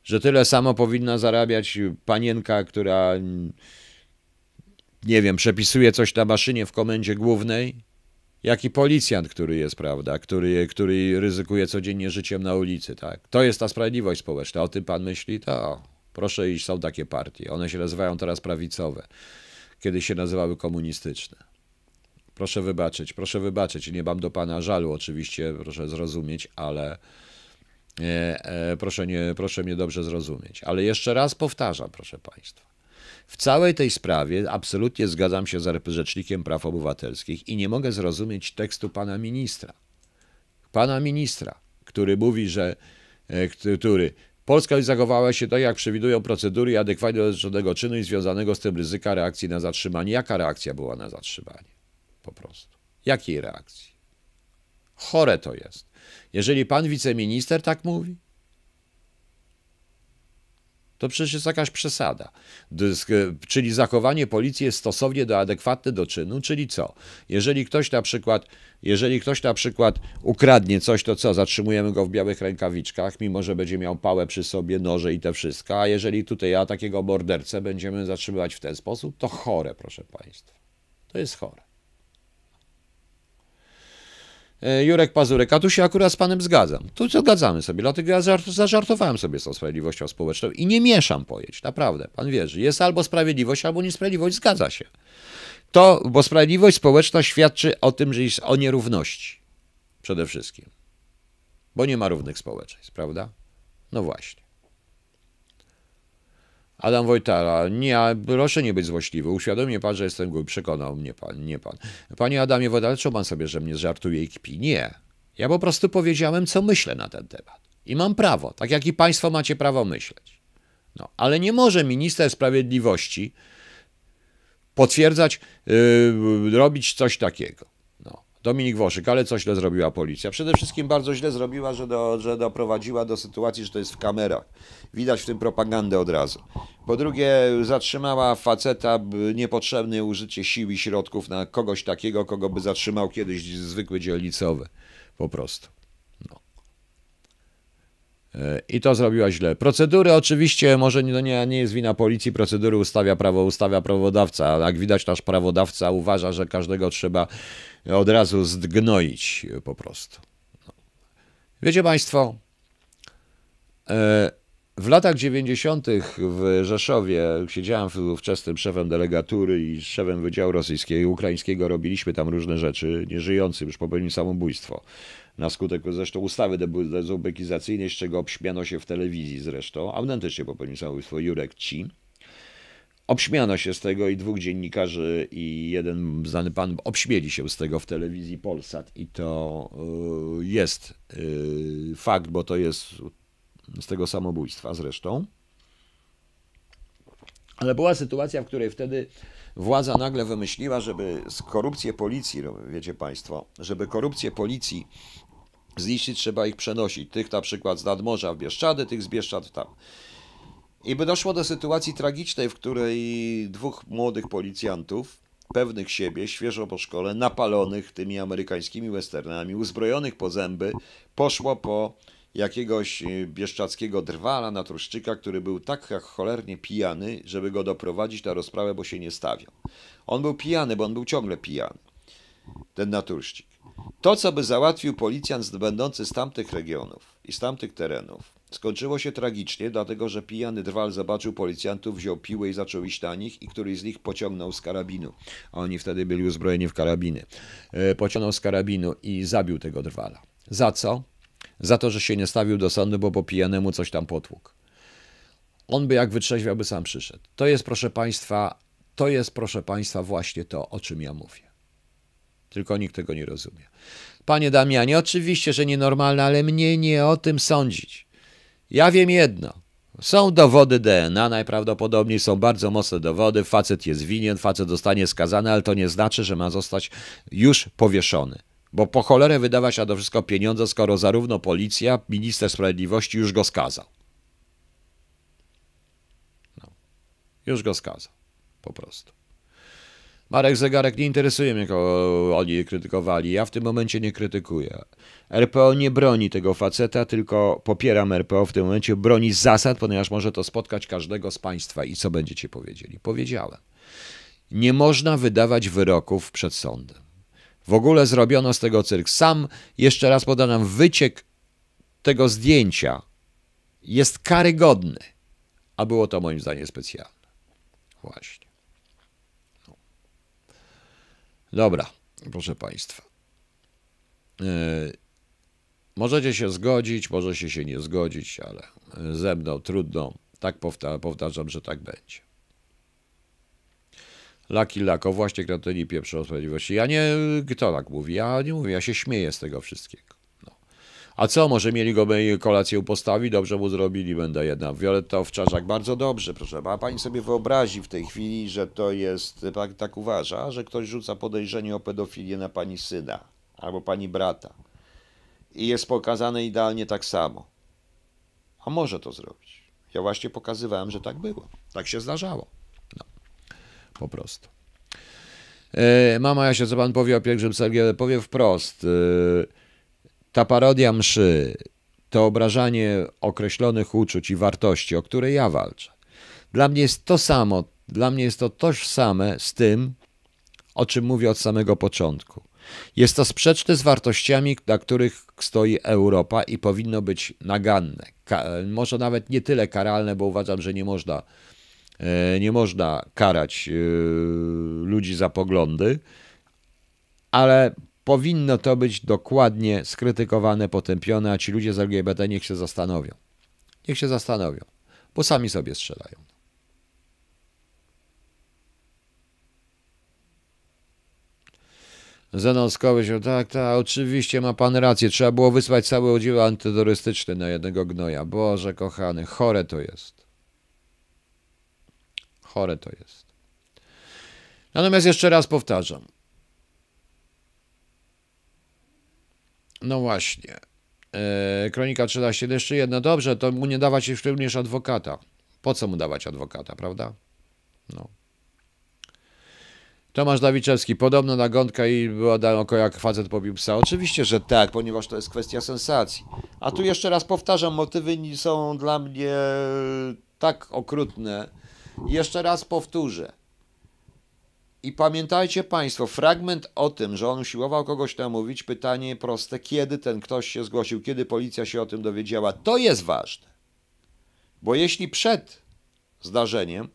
że tyle samo powinna zarabiać panienka, która mm, nie wiem, przepisuje coś na maszynie w komendzie głównej, jak i policjant, który jest, prawda, który, który ryzykuje codziennie życiem na ulicy, tak? To jest ta sprawiedliwość społeczna. O tym pan myśli? To proszę iść, są takie partie. One się nazywają teraz prawicowe. Kiedy się nazywały komunistyczne. Proszę wybaczyć, proszę wybaczyć. Nie mam do pana żalu oczywiście, proszę zrozumieć, ale... E, proszę, nie, proszę mnie dobrze zrozumieć. Ale jeszcze raz powtarzam, proszę Państwa. W całej tej sprawie absolutnie zgadzam się z Rzecznikiem Praw Obywatelskich i nie mogę zrozumieć tekstu pana ministra. Pana ministra, który mówi, że e, który Polska zachowała się tak, jak przewidują procedury i adekwatnie do dotyczącego czynu i związanego z tym ryzyka reakcji na zatrzymanie. Jaka reakcja była na zatrzymanie? Po prostu. Jakiej reakcji? Chore to jest. Jeżeli pan wiceminister tak mówi, to przecież jest jakaś przesada. Dysk, czyli zachowanie policji jest stosownie do adekwatne do czynu, czyli co? Jeżeli ktoś na przykład, jeżeli ktoś na przykład ukradnie coś, to co? Zatrzymujemy go w białych rękawiczkach, mimo że będzie miał pałę przy sobie, noże i te wszystko. A jeżeli tutaj ja takiego mordercę będziemy zatrzymywać w ten sposób, to chore, proszę państwa. To jest chore. E, Jurek Pazurek, a tu się akurat z panem zgadzam. Tu zgadzamy sobie, dlatego ja zażartowałem sobie z tą sprawiedliwością społeczną i nie mieszam pojęć, naprawdę. Pan wierzy, jest albo sprawiedliwość, albo niesprawiedliwość, zgadza się. To, bo sprawiedliwość społeczna świadczy o tym, że jest o nierówności przede wszystkim. Bo nie ma równych społeczeństw, prawda? No właśnie. Adam Wojtara, nie, proszę nie być złośliwy, uświadomi pan, że jestem głupi, przekonał mnie pan, nie pan. Panie Adamie Wojtara, czy pan sobie, że mnie żartuje i kpi? Nie. Ja po prostu powiedziałem, co myślę na ten temat. I mam prawo, tak jak i państwo macie prawo myśleć. No, ale nie może minister sprawiedliwości potwierdzać, yy, robić coś takiego. Dominik Woszyk, ale co źle zrobiła policja? Przede wszystkim bardzo źle zrobiła, że, do, że doprowadziła do sytuacji, że to jest w kamerach. Widać w tym propagandę od razu. Po drugie, zatrzymała faceta niepotrzebne użycie siły środków na kogoś takiego, kogo by zatrzymał kiedyś zwykły dzielnicowy. Po prostu. E, I to zrobiła źle. Procedury oczywiście, może nie, no nie, nie jest wina policji, procedury ustawia prawo, ustawia prawodawca. Jak widać, nasz prawodawca uważa, że każdego trzeba od razu zdgnoić po prostu. Wiecie Państwo, e, w latach 90. w Rzeszowie siedziałem wczesnym szefem delegatury i szefem Wydziału Rosyjskiego i Ukraińskiego. Robiliśmy tam różne rzeczy, nieżyjącym już popełnił samobójstwo na skutek zresztą ustawy dezubekizacyjnej, z czego obśmiano się w telewizji zresztą, autentycznie popełnił samobójstwo Jurek Ci. Obśmiano się z tego i dwóch dziennikarzy i jeden znany pan obśmieli się z tego w telewizji Polsat i to y, jest y, fakt, bo to jest z tego samobójstwa zresztą. Ale była sytuacja, w której wtedy władza nagle wymyśliła, żeby korupcję policji, no, wiecie Państwo, żeby korupcję policji z liści trzeba ich przenosić. Tych na przykład z nadmorza w Bieszczady, tych z Bieszczad tam. I by doszło do sytuacji tragicznej, w której dwóch młodych policjantów, pewnych siebie, świeżo po szkole, napalonych tymi amerykańskimi westernami, uzbrojonych po zęby, poszło po jakiegoś e, bieszczackiego drwala na truszczyka, który był tak jak cholernie pijany, żeby go doprowadzić na rozprawę, bo się nie stawiał. On był pijany, bo on był ciągle pijany, ten naturszczyk. To, co by załatwił policjant będący z tamtych regionów i z tamtych terenów, skończyło się tragicznie, dlatego że pijany drwal zobaczył policjantów, wziął piłę i zaczął iść na nich i któryś z nich pociągnął z karabinu. A oni wtedy byli uzbrojeni w karabiny. E, pociągnął z karabinu i zabił tego drwala. Za co? Za to, że się nie stawił do sądu, bo po pijanemu coś tam potłuk. On by jak wytrzeźwiał, by sam przyszedł. To jest, proszę Państwa, to jest, proszę Państwa, właśnie to, o czym ja mówię. Tylko nikt tego nie rozumie. Panie Damianie, oczywiście, że nienormalne, ale mnie nie o tym sądzić. Ja wiem jedno. Są dowody DNA, najprawdopodobniej są bardzo mocne dowody. Facet jest winien, facet zostanie skazany, ale to nie znaczy, że ma zostać już powieszony. Bo po cholerę wydawać na to wszystko pieniądze, skoro zarówno policja, minister sprawiedliwości już go skazał. No. Już go skazał. Po prostu. Marek Zegarek nie interesuje mnie, kogo oni krytykowali. Ja w tym momencie nie krytykuję. RPO nie broni tego faceta, tylko popieram RPO w tym momencie, broni zasad, ponieważ może to spotkać każdego z Państwa. I co będziecie powiedzieli? Powiedziałem. Nie można wydawać wyroków przed sądem. W ogóle zrobiono z tego cyrk. Sam, jeszcze raz podam wyciek tego zdjęcia jest karygodny, a było to moim zdaniem specjalne. Właśnie. Dobra, proszę Państwa. E, możecie się zgodzić, możecie się nie zgodzić, ale ze mną trudno. Tak powta powtarzam, że tak będzie. Laki lako, właśnie kreatyni pieprze o sprawiedliwości. Ja nie, kto tak mówi? Ja nie mówię, ja się śmieję z tego wszystkiego. A co, może mieli go kolację postawić, dobrze mu zrobili, będę jedna. Wioletta Owczarzak, bardzo dobrze, proszę. A pani sobie wyobrazi w tej chwili, że to jest, tak, tak uważa, że ktoś rzuca podejrzenie o pedofilię na pani syna albo pani brata. I jest pokazane idealnie tak samo. A może to zrobić. Ja właśnie pokazywałem, że tak było. Tak się zdarzało. No, po prostu. Yy, mama, ja się co pan powie o pielgrzymce, powie wprost. Yy, ta parodia mszy, to obrażanie określonych uczuć i wartości, o które ja walczę. Dla mnie jest to samo, dla mnie jest to tożsame z tym, o czym mówię od samego początku. Jest to sprzeczne z wartościami, na których stoi Europa i powinno być naganne. Ka może nawet nie tyle karalne, bo uważam, że nie można, e, nie można karać e, ludzi za poglądy, ale Powinno to być dokładnie skrytykowane, potępione, a ci ludzie z LGBT niech się zastanowią. Niech się zastanowią, bo sami sobie strzelają. Zenonskowy, się, tak, tak, oczywiście ma pan rację, trzeba było wysłać cały oddział antyterrorystyczny na jednego gnoja. Boże kochany, chore to jest. Chore to jest. Natomiast jeszcze raz powtarzam, No właśnie. E, Kronika 13 no jeszcze jedno. Dobrze, to mu nie dawać jeszcze również adwokata. Po co mu dawać adwokata, prawda? No. Tomasz Dawiczewski, podobno nagonka i była daleko jak facet pobił psa. Oczywiście, że tak, ponieważ to jest kwestia sensacji. A tu jeszcze raz powtarzam, motywy są dla mnie tak okrutne. Jeszcze raz powtórzę. I pamiętajcie Państwo, fragment o tym, że on usiłował kogoś namówić, pytanie proste, kiedy ten ktoś się zgłosił, kiedy policja się o tym dowiedziała, to jest ważne. Bo jeśli przed zdarzeniem,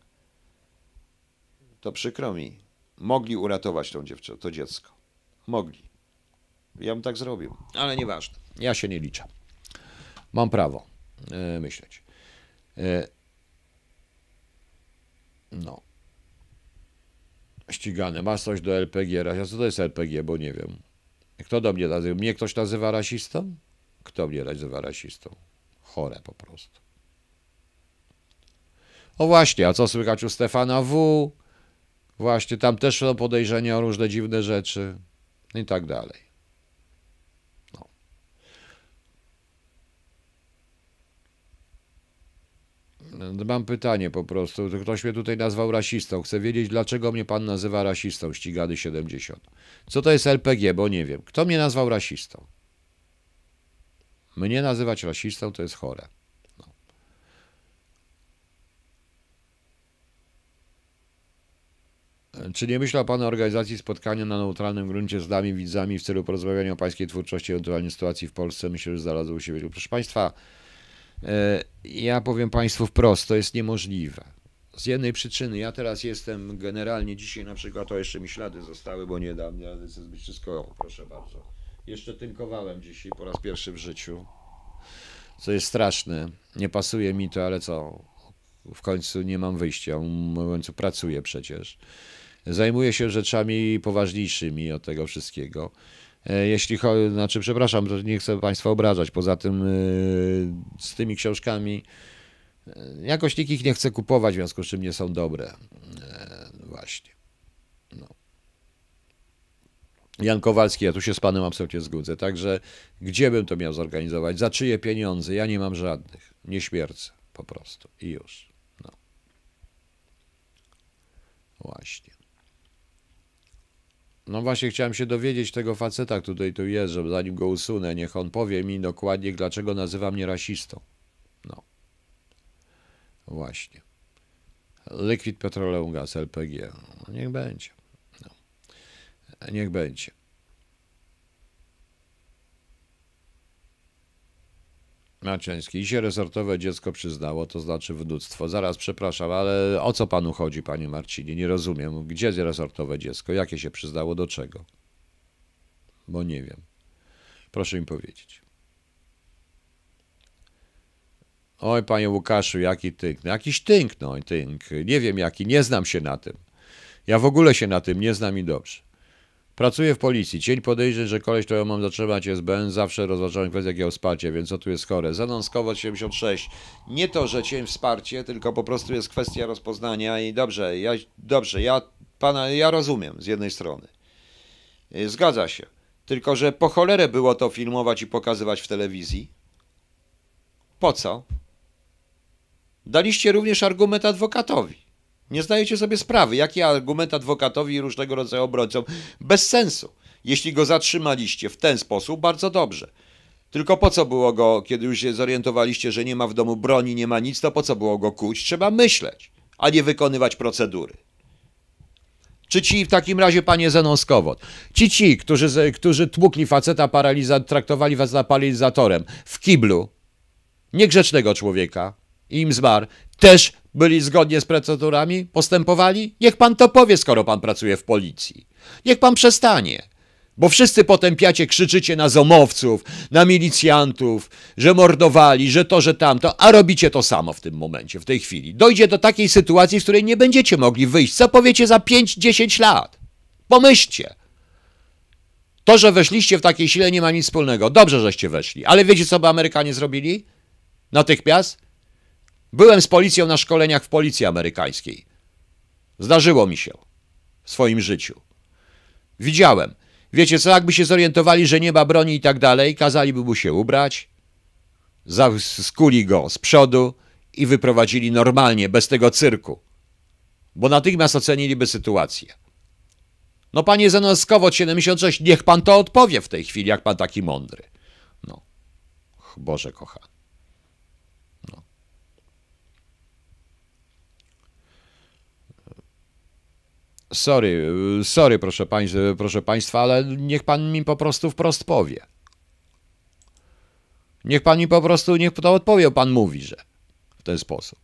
to przykro mi, mogli uratować tą dziewczynę, to dziecko. Mogli. Ja bym tak zrobił, ale nieważne. Ja się nie liczę. Mam prawo e, myśleć. E, no ścigany. Masz coś do LPG, rasista. Co to jest LPG, bo nie wiem. Kto do mnie nazywa? Mnie ktoś nazywa rasistą? Kto mnie nazywa rasistą? Chore po prostu. O właśnie, a co słychać u Stefana W? Właśnie, tam też są podejrzenia o różne dziwne rzeczy i tak dalej. Mam pytanie po prostu. Ktoś mnie tutaj nazwał rasistą. Chcę wiedzieć, dlaczego mnie pan nazywa rasistą, ścigany 70. Co to jest LPG, bo nie wiem. Kto mnie nazwał rasistą? Mnie nazywać rasistą to jest chore. No. Czy nie myślał Pan o organizacji spotkania na neutralnym gruncie z dami widzami w celu porozmawiania o Pańskiej twórczości i ewentualnie sytuacji w Polsce? Myślę, że zaraz u siebie. Proszę Państwa, E, ja powiem Państwu wprost, to jest niemożliwe. Z jednej przyczyny, ja teraz jestem generalnie dzisiaj na przykład, to jeszcze mi ślady zostały, bo nie dam, ja chcę zbyć wszystko, proszę bardzo. Jeszcze tynkowałem dzisiaj po raz pierwszy w życiu, co jest straszne. Nie pasuje mi to, ale co, w końcu nie mam wyjścia, w końcu pracuję przecież. Zajmuję się rzeczami poważniejszymi od tego wszystkiego. E, jeśli chodzi, znaczy, przepraszam, że nie chcę Państwa obrażać. Poza tym e, z tymi książkami e, jakoś nikt ich nie chce kupować, w związku z czym nie są dobre. Właśnie. No. Jan Kowalski, ja tu się z panem absolutnie zgodzę. Także gdzie bym to miał zorganizować? Za czyje pieniądze? Ja nie mam żadnych. Nie śmierdzę po prostu. I już. No. Właśnie. No właśnie chciałem się dowiedzieć tego faceta, który tu jest, żeby zanim go usunę, niech on powie mi dokładnie, dlaczego nazywa mnie rasistą. No. Właśnie. Liquid Petroleum Gas, LPG. No, niech będzie. No. Niech będzie. Maciański. I się resortowe dziecko przyznało, to znaczy wnuctwo. Zaraz, przepraszam, ale o co panu chodzi, panie Marcinie? Nie rozumiem. Gdzie jest resortowe dziecko? Jakie się przyznało? Do czego? Bo nie wiem. Proszę mi powiedzieć. Oj, panie Łukaszu, jaki tynk. No, jakiś tynk, no, tynk. Nie wiem jaki, nie znam się na tym. Ja w ogóle się na tym nie znam i dobrze. Pracuję w policji. Cień podejrzy, że koleś, którego mam zatrzymać jest Ben. Zawsze rozważałem kwestię jakiego wsparcia, więc co tu jest chore. Zanonskowo 76. Nie to, że cień wsparcie, tylko po prostu jest kwestia rozpoznania i dobrze, ja, dobrze, ja pana, ja rozumiem z jednej strony. Y, zgadza się. Tylko, że po cholerę było to filmować i pokazywać w telewizji. Po co? Daliście również argument adwokatowi. Nie zdajecie sobie sprawy, jaki argument adwokatowi i różnego rodzaju obrońcom. Bez sensu. Jeśli go zatrzymaliście w ten sposób, bardzo dobrze. Tylko po co było go, kiedy już się zorientowaliście, że nie ma w domu broni, nie ma nic, to po co było go kuć? Trzeba myśleć, a nie wykonywać procedury. Czy ci w takim razie, panie Zenon Skowot, ci ci, którzy, którzy tłukli faceta, paraliza, traktowali was za paralizatorem w kiblu, niegrzecznego człowieka, i im zmarł, też byli zgodnie z procedurami, postępowali? Niech pan to powie, skoro pan pracuje w policji. Niech pan przestanie. Bo wszyscy potępiacie, krzyczycie na zomowców, na milicjantów, że mordowali, że to, że tamto, a robicie to samo w tym momencie, w tej chwili. Dojdzie do takiej sytuacji, z której nie będziecie mogli wyjść. Co powiecie za 5-10 lat? Pomyślcie. To, że weszliście w takiej sile, nie ma nic wspólnego. Dobrze, żeście weszli. Ale wiecie, co by Amerykanie zrobili? Natychmiast? Byłem z policją na szkoleniach w policji amerykańskiej. Zdarzyło mi się w swoim życiu. Widziałem. Wiecie co, jakby się zorientowali, że nie ma broni i tak dalej, kazaliby mu się ubrać, skuli go z przodu i wyprowadzili normalnie, bez tego cyrku. Bo natychmiast oceniliby sytuację. No panie Zenoskowo, 76, niech pan to odpowie w tej chwili, jak pan taki mądry. No, Boże kochany. Sorry, sorry, proszę, pań, proszę państwa, ale niech pan mi po prostu wprost powie. Niech pan mi po prostu, niech to odpowie, pan mówi, że w ten sposób.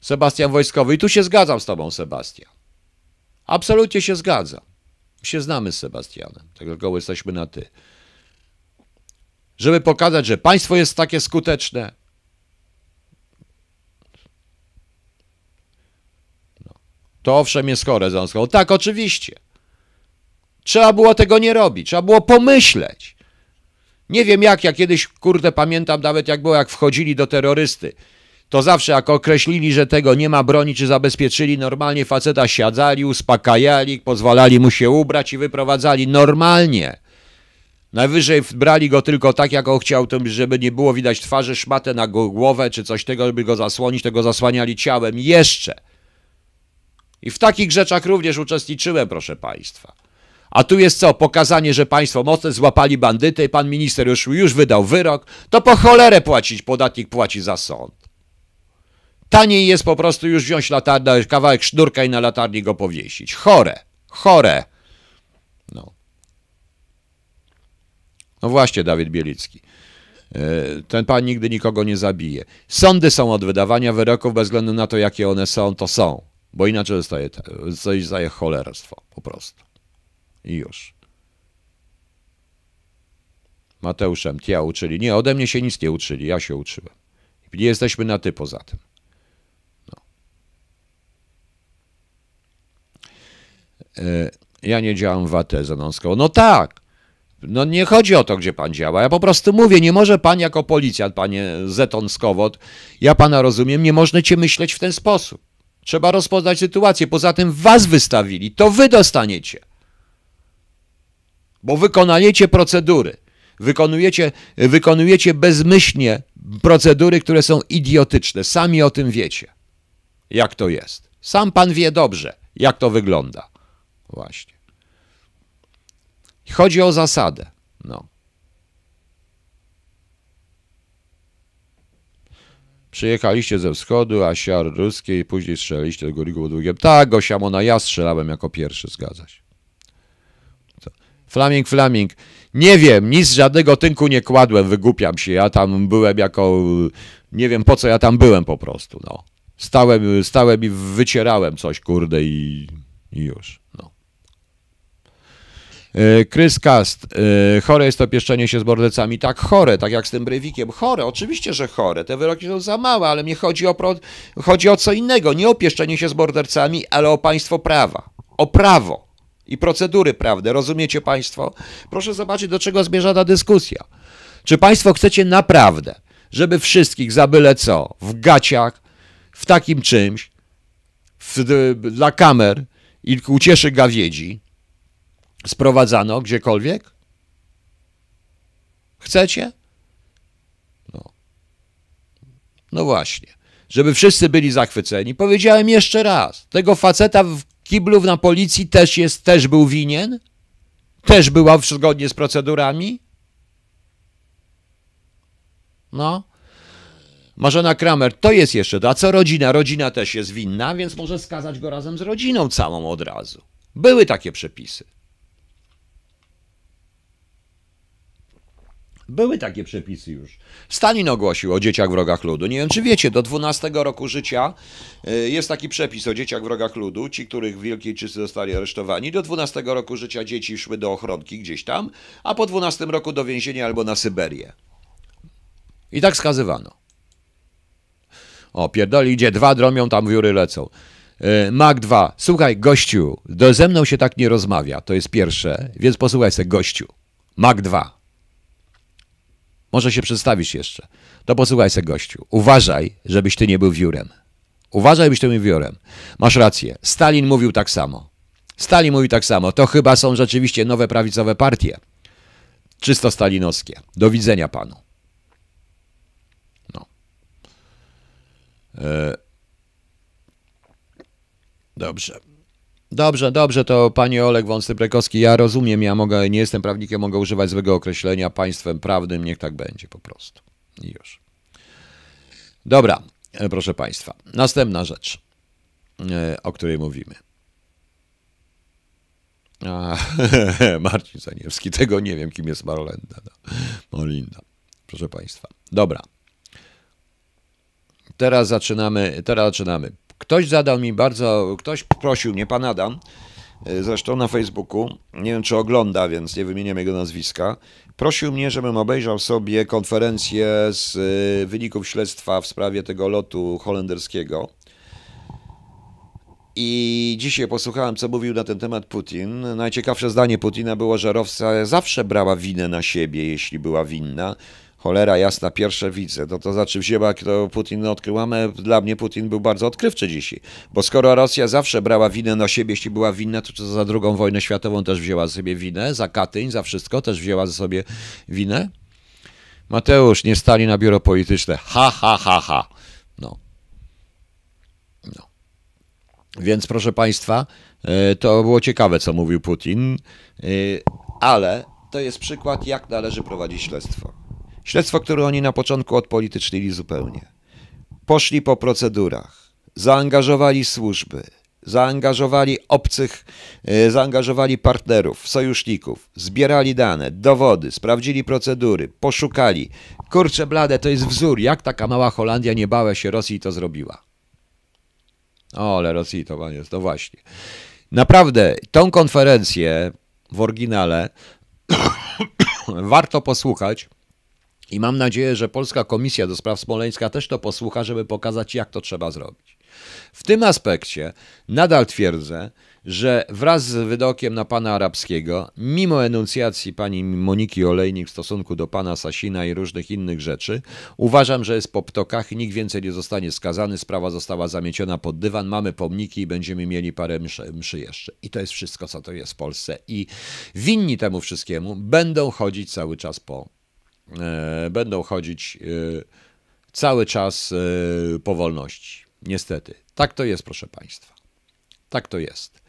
Sebastian Wojskowy, i tu się zgadzam z tobą, Sebastian. Absolutnie się zgadzam. My się znamy z Sebastianem, tak tylko jesteśmy na ty. Żeby pokazać, że państwo jest takie skuteczne, To owszem jest chore z Tak, oczywiście. Trzeba było tego nie robić, trzeba było pomyśleć. Nie wiem jak, ja kiedyś, kurde, pamiętam nawet jak było, jak wchodzili do terrorysty. To zawsze jak określili, że tego nie ma broni, czy zabezpieczyli, normalnie faceta siadzali, uspokajali, pozwalali mu się ubrać i wyprowadzali normalnie. Najwyżej brali go tylko tak, jak on chciał, żeby nie było widać twarzy, szmatę na głowę, czy coś tego, żeby go zasłonić, tego zasłaniali ciałem jeszcze. I w takich rzeczach również uczestniczyłem, proszę państwa. A tu jest co? Pokazanie, że państwo mocne złapali bandyty i pan minister już, już wydał wyrok. To po cholerę płacić, podatnik płaci za sąd. Taniej jest po prostu już wziąć latarnię, kawałek sznurka i na latarni go powiesić. Chore, chore. No, no właśnie, Dawid Bielicki. E, ten pan nigdy nikogo nie zabije. Sądy są od wydawania wyroków bez względu na to, jakie one są, to są. Bo inaczej zostaje, zostaje cholerstwo po prostu. I już. Mateuszem, ja uczyli. Nie, ode mnie się nic nie uczyli, ja się uczyłem. Nie jesteśmy na ty poza tym. No. E, ja nie działam w AT Zanąską. No tak! No nie chodzi o to, gdzie pan działa. Ja po prostu mówię, nie może pan jako policjant, panie Zeton Skowot, ja pana rozumiem, nie można cię myśleć w ten sposób. Trzeba rozpoznać sytuację. Poza tym was wystawili, to wy dostaniecie. Bo wykonaniecie procedury. Wykonujecie, wykonujecie bezmyślnie procedury, które są idiotyczne. Sami o tym wiecie, jak to jest. Sam pan wie dobrze, jak to wygląda. Właśnie. Chodzi o zasadę. No. Przyjechaliście ze wschodu, a siar ruskiej, później strzeliście do Gorigu Długiem. Tak, ona ja strzelałem jako pierwszy, zgadza się. Co? Flaming, Flaming. Nie wiem, nic żadnego tynku nie kładłem, wygupiam się. Ja tam byłem jako. Nie wiem po co ja tam byłem po prostu. No. Stałem, stałem i wycierałem coś, kurde, i, i już. E, Chris Cast, e, chore jest to pieszczenie się z mordercami. Tak, chore, tak jak z tym Brywikiem. Chore, oczywiście, że chore. Te wyroki są za małe, ale mnie chodzi o, pro... chodzi o co innego. Nie o pieszczenie się z mordercami, ale o państwo prawa. O prawo i procedury prawne. Rozumiecie Państwo? Proszę zobaczyć, do czego zmierza ta dyskusja. Czy Państwo chcecie naprawdę, żeby wszystkich za byle co, w gaciach, w takim czymś, w, dla kamer i ucieszy gawiedzi, sprowadzano gdziekolwiek? Chcecie? No. no właśnie. Żeby wszyscy byli zachwyceni. Powiedziałem jeszcze raz, tego faceta w kiblu na policji też jest, też był winien? Też była zgodnie z procedurami? No. Marzena Kramer, to jest jeszcze Dla A co rodzina? Rodzina też jest winna, więc może skazać go razem z rodziną całą od razu. Były takie przepisy. Były takie przepisy już. Stalin ogłosił o dzieciach wrogach ludu. Nie wiem, czy wiecie, do 12 roku życia y, jest taki przepis o dzieciach wrogach ludu. Ci, których Wielkijczycy zostali aresztowani, do 12 roku życia dzieci szły do ochronki gdzieś tam, a po 12 roku do więzienia albo na Syberię. I tak skazywano. O, pierdoli idzie, dwa dromią, tam wióry lecą. Y, Mag 2, słuchaj, gościu, do, ze mną się tak nie rozmawia, to jest pierwsze, więc posłuchaj sobie, gościu. Mag 2. Może się przedstawisz jeszcze. To posłuchaj se gościu. Uważaj, żebyś ty nie był wiórem. Uważaj, byś był wiórem. Masz rację. Stalin mówił tak samo. Stalin mówił tak samo. To chyba są rzeczywiście nowe prawicowe partie. Czysto stalinowskie. Do widzenia panu. No. E, dobrze. Dobrze, dobrze, to panie Oleg Wąsy-Brekowski, ja rozumiem, ja mogę, nie jestem prawnikiem, mogę używać złego określenia państwem prawnym, niech tak będzie po prostu. I już. Dobra, e, proszę państwa, następna rzecz, e, o której mówimy. A, Marcin Zaniewski, tego nie wiem, kim jest Marolenda. No. Molinda, proszę państwa. Dobra. Teraz zaczynamy, teraz zaczynamy. Ktoś zadał mi bardzo, ktoś prosił mnie, pan Adam, e, zresztą na Facebooku, nie wiem czy ogląda, więc nie wymieniam jego nazwiska, prosił mnie, żebym obejrzał sobie konferencję z e, wyników śledztwa w sprawie tego lotu holenderskiego. I dzisiaj posłuchałem, co mówił na ten temat Putin. Najciekawsze zdanie Putina było, że Rosja zawsze brała winę na siebie, jeśli była winna, cholera jasna, pierwsze widzę. No to znaczy wzięła, to Putin odkrył, dla mnie Putin był bardzo odkrywczy dzisiaj, bo skoro Rosja zawsze brała winę na siebie, jeśli była winna, to za drugą wojnę światową też wzięła sobie winę, za Katyń, za wszystko też wzięła ze sobie winę. Mateusz, nie stali na biuro polityczne. Ha, ha, ha, ha. No. no. Więc proszę Państwa, e, to było ciekawe, co mówił Putin, e, ale to jest przykład, jak należy prowadzić śledztwo. Śledztwo, które oni na początku odpolitycznili zupełnie. Poszli po procedurach, zaangażowali służby, zaangażowali obcych, e, zaangażowali partnerów, sojuszników, zbierali dane, dowody, sprawdzili procedury, poszukali. Kurcze blade, to jest wzór, jak taka mała Holandia nie bała się Rosji i to zrobiła. O, ale Rosji to to właśnie. Naprawdę, tą konferencję w oryginale warto posłuchać. I mam nadzieję, że Polska Komisja do Spraw Smoleńska też to posłucha, żeby pokazać, jak to trzeba zrobić. W tym aspekcie nadal twierdzę, że wraz z wydokiem na pana arabskiego, mimo enuncjacji pani Moniki Olejnik w stosunku do pana Sasina i różnych innych rzeczy, uważam, że jest po ptokach nikt więcej nie zostanie skazany. Sprawa została zamieciona pod dywan, mamy pomniki i będziemy mieli parę mszy, mszy jeszcze. I to jest wszystko, co to jest w Polsce. I winni temu wszystkiemu będą chodzić cały czas po E, będą chodzić e, cały czas e, po wolności. Niestety. Tak to jest, proszę Państwa. Tak to jest.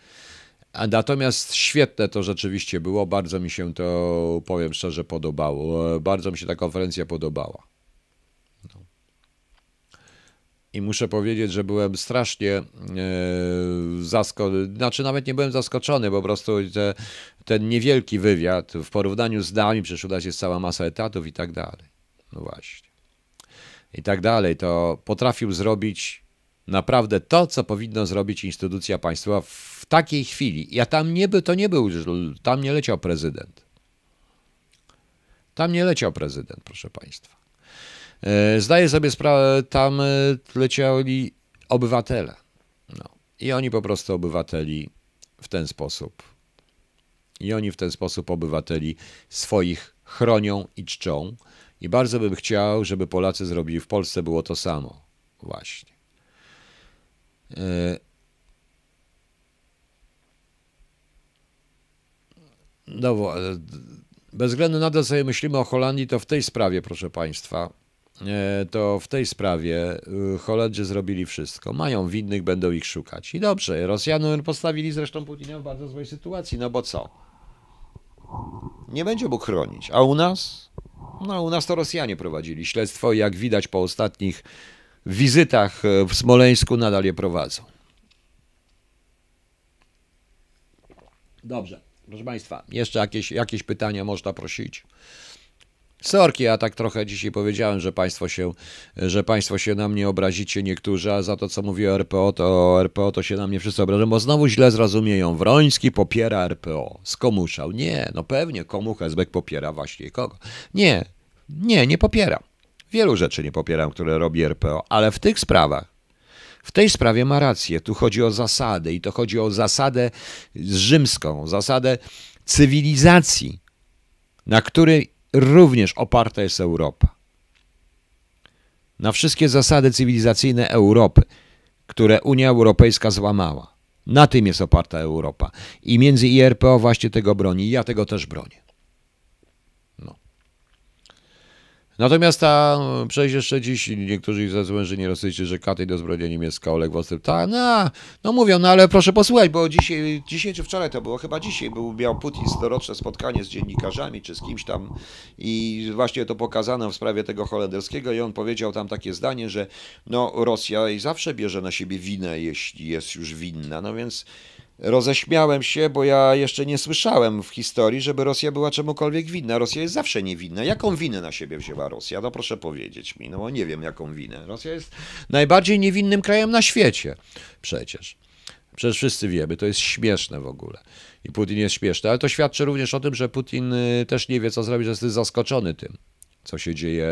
A natomiast świetne to rzeczywiście było, bardzo mi się to, powiem szczerze, podobało. Bardzo mi się ta konferencja podobała. I muszę powiedzieć, że byłem strasznie e, zaskoczony, znaczy nawet nie byłem zaskoczony, bo po prostu te, ten niewielki wywiad w porównaniu z nami, przecież uda się cała masa etatów i tak dalej. No właśnie. I tak dalej, to potrafił zrobić naprawdę to, co powinno zrobić instytucja państwowa w takiej chwili. Ja tam nie by, to nie był, tam nie leciał prezydent. Tam nie leciał prezydent, proszę państwa. E, zdaję sobie sprawę, tam e, lecieli obywatele. No. I oni po prostu obywateli w ten sposób. I oni w ten sposób obywateli swoich chronią i czczą. I bardzo bym chciał, żeby Polacy zrobili w Polsce było to samo. Właśnie. E, no, bez względu na to, co myślimy o Holandii, to w tej sprawie, proszę Państwa, E, to w tej sprawie y, Holendrzy zrobili wszystko. Mają winnych, będą ich szukać. I dobrze, Rosjanom postawili zresztą Putina w bardzo złej sytuacji, no bo co? Nie będzie Bóg chronić. A u nas? No, u nas to Rosjanie prowadzili śledztwo i jak widać po ostatnich wizytach e, w Smoleńsku nadal je prowadzą. Dobrze, proszę Państwa, jeszcze jakieś, jakieś pytania można prosić. Sorki, ja tak trochę dzisiaj powiedziałem, że państwo, się, że państwo się na mnie obrazicie niektórzy, a za to, co mówię o RPO, to o RPO to się na mnie wszyscy obrażą, bo znowu źle zrozumieją. Wroński popiera RPO, skomuszał. Nie, no pewnie, komu Hezbek popiera właśnie kogo. Nie, nie, nie popieram. Wielu rzeczy nie popieram, które robi RPO, ale w tych sprawach w tej sprawie ma rację. Tu chodzi o zasady i to chodzi o zasadę rzymską, zasadę cywilizacji, na której również oparta jest Europa. Na wszystkie zasady cywilizacyjne Europy, które Unia Europejska złamała. Na tym jest oparta Europa. I między IRPO właśnie tego broni. Ja tego też bronię. Natomiast ta, e, przejść jeszcze dziś niektórzy zazwężeni rosyjscy, że Katy do zbrodnia niemiecka, Oleg ta no, no mówią, no ale proszę posłuchać, bo dzisiaj, dzisiaj czy wczoraj to było, chyba dzisiaj był, miał Putin doroczne spotkanie z dziennikarzami czy z kimś tam i właśnie to pokazano w sprawie tego holenderskiego i on powiedział tam takie zdanie, że no Rosja i zawsze bierze na siebie winę, jeśli jest już winna, no więc Roześmiałem się, bo ja jeszcze nie słyszałem w historii, żeby Rosja była czemukolwiek winna. Rosja jest zawsze niewinna. Jaką winę na siebie wzięła Rosja? No proszę powiedzieć mi, no bo nie wiem jaką winę. Rosja jest najbardziej niewinnym krajem na świecie przecież. Przecież wszyscy wiemy, to jest śmieszne w ogóle. I Putin jest śmieszny, ale to świadczy również o tym, że Putin y, też nie wie, co zrobić, że jest zaskoczony tym, co się dzieje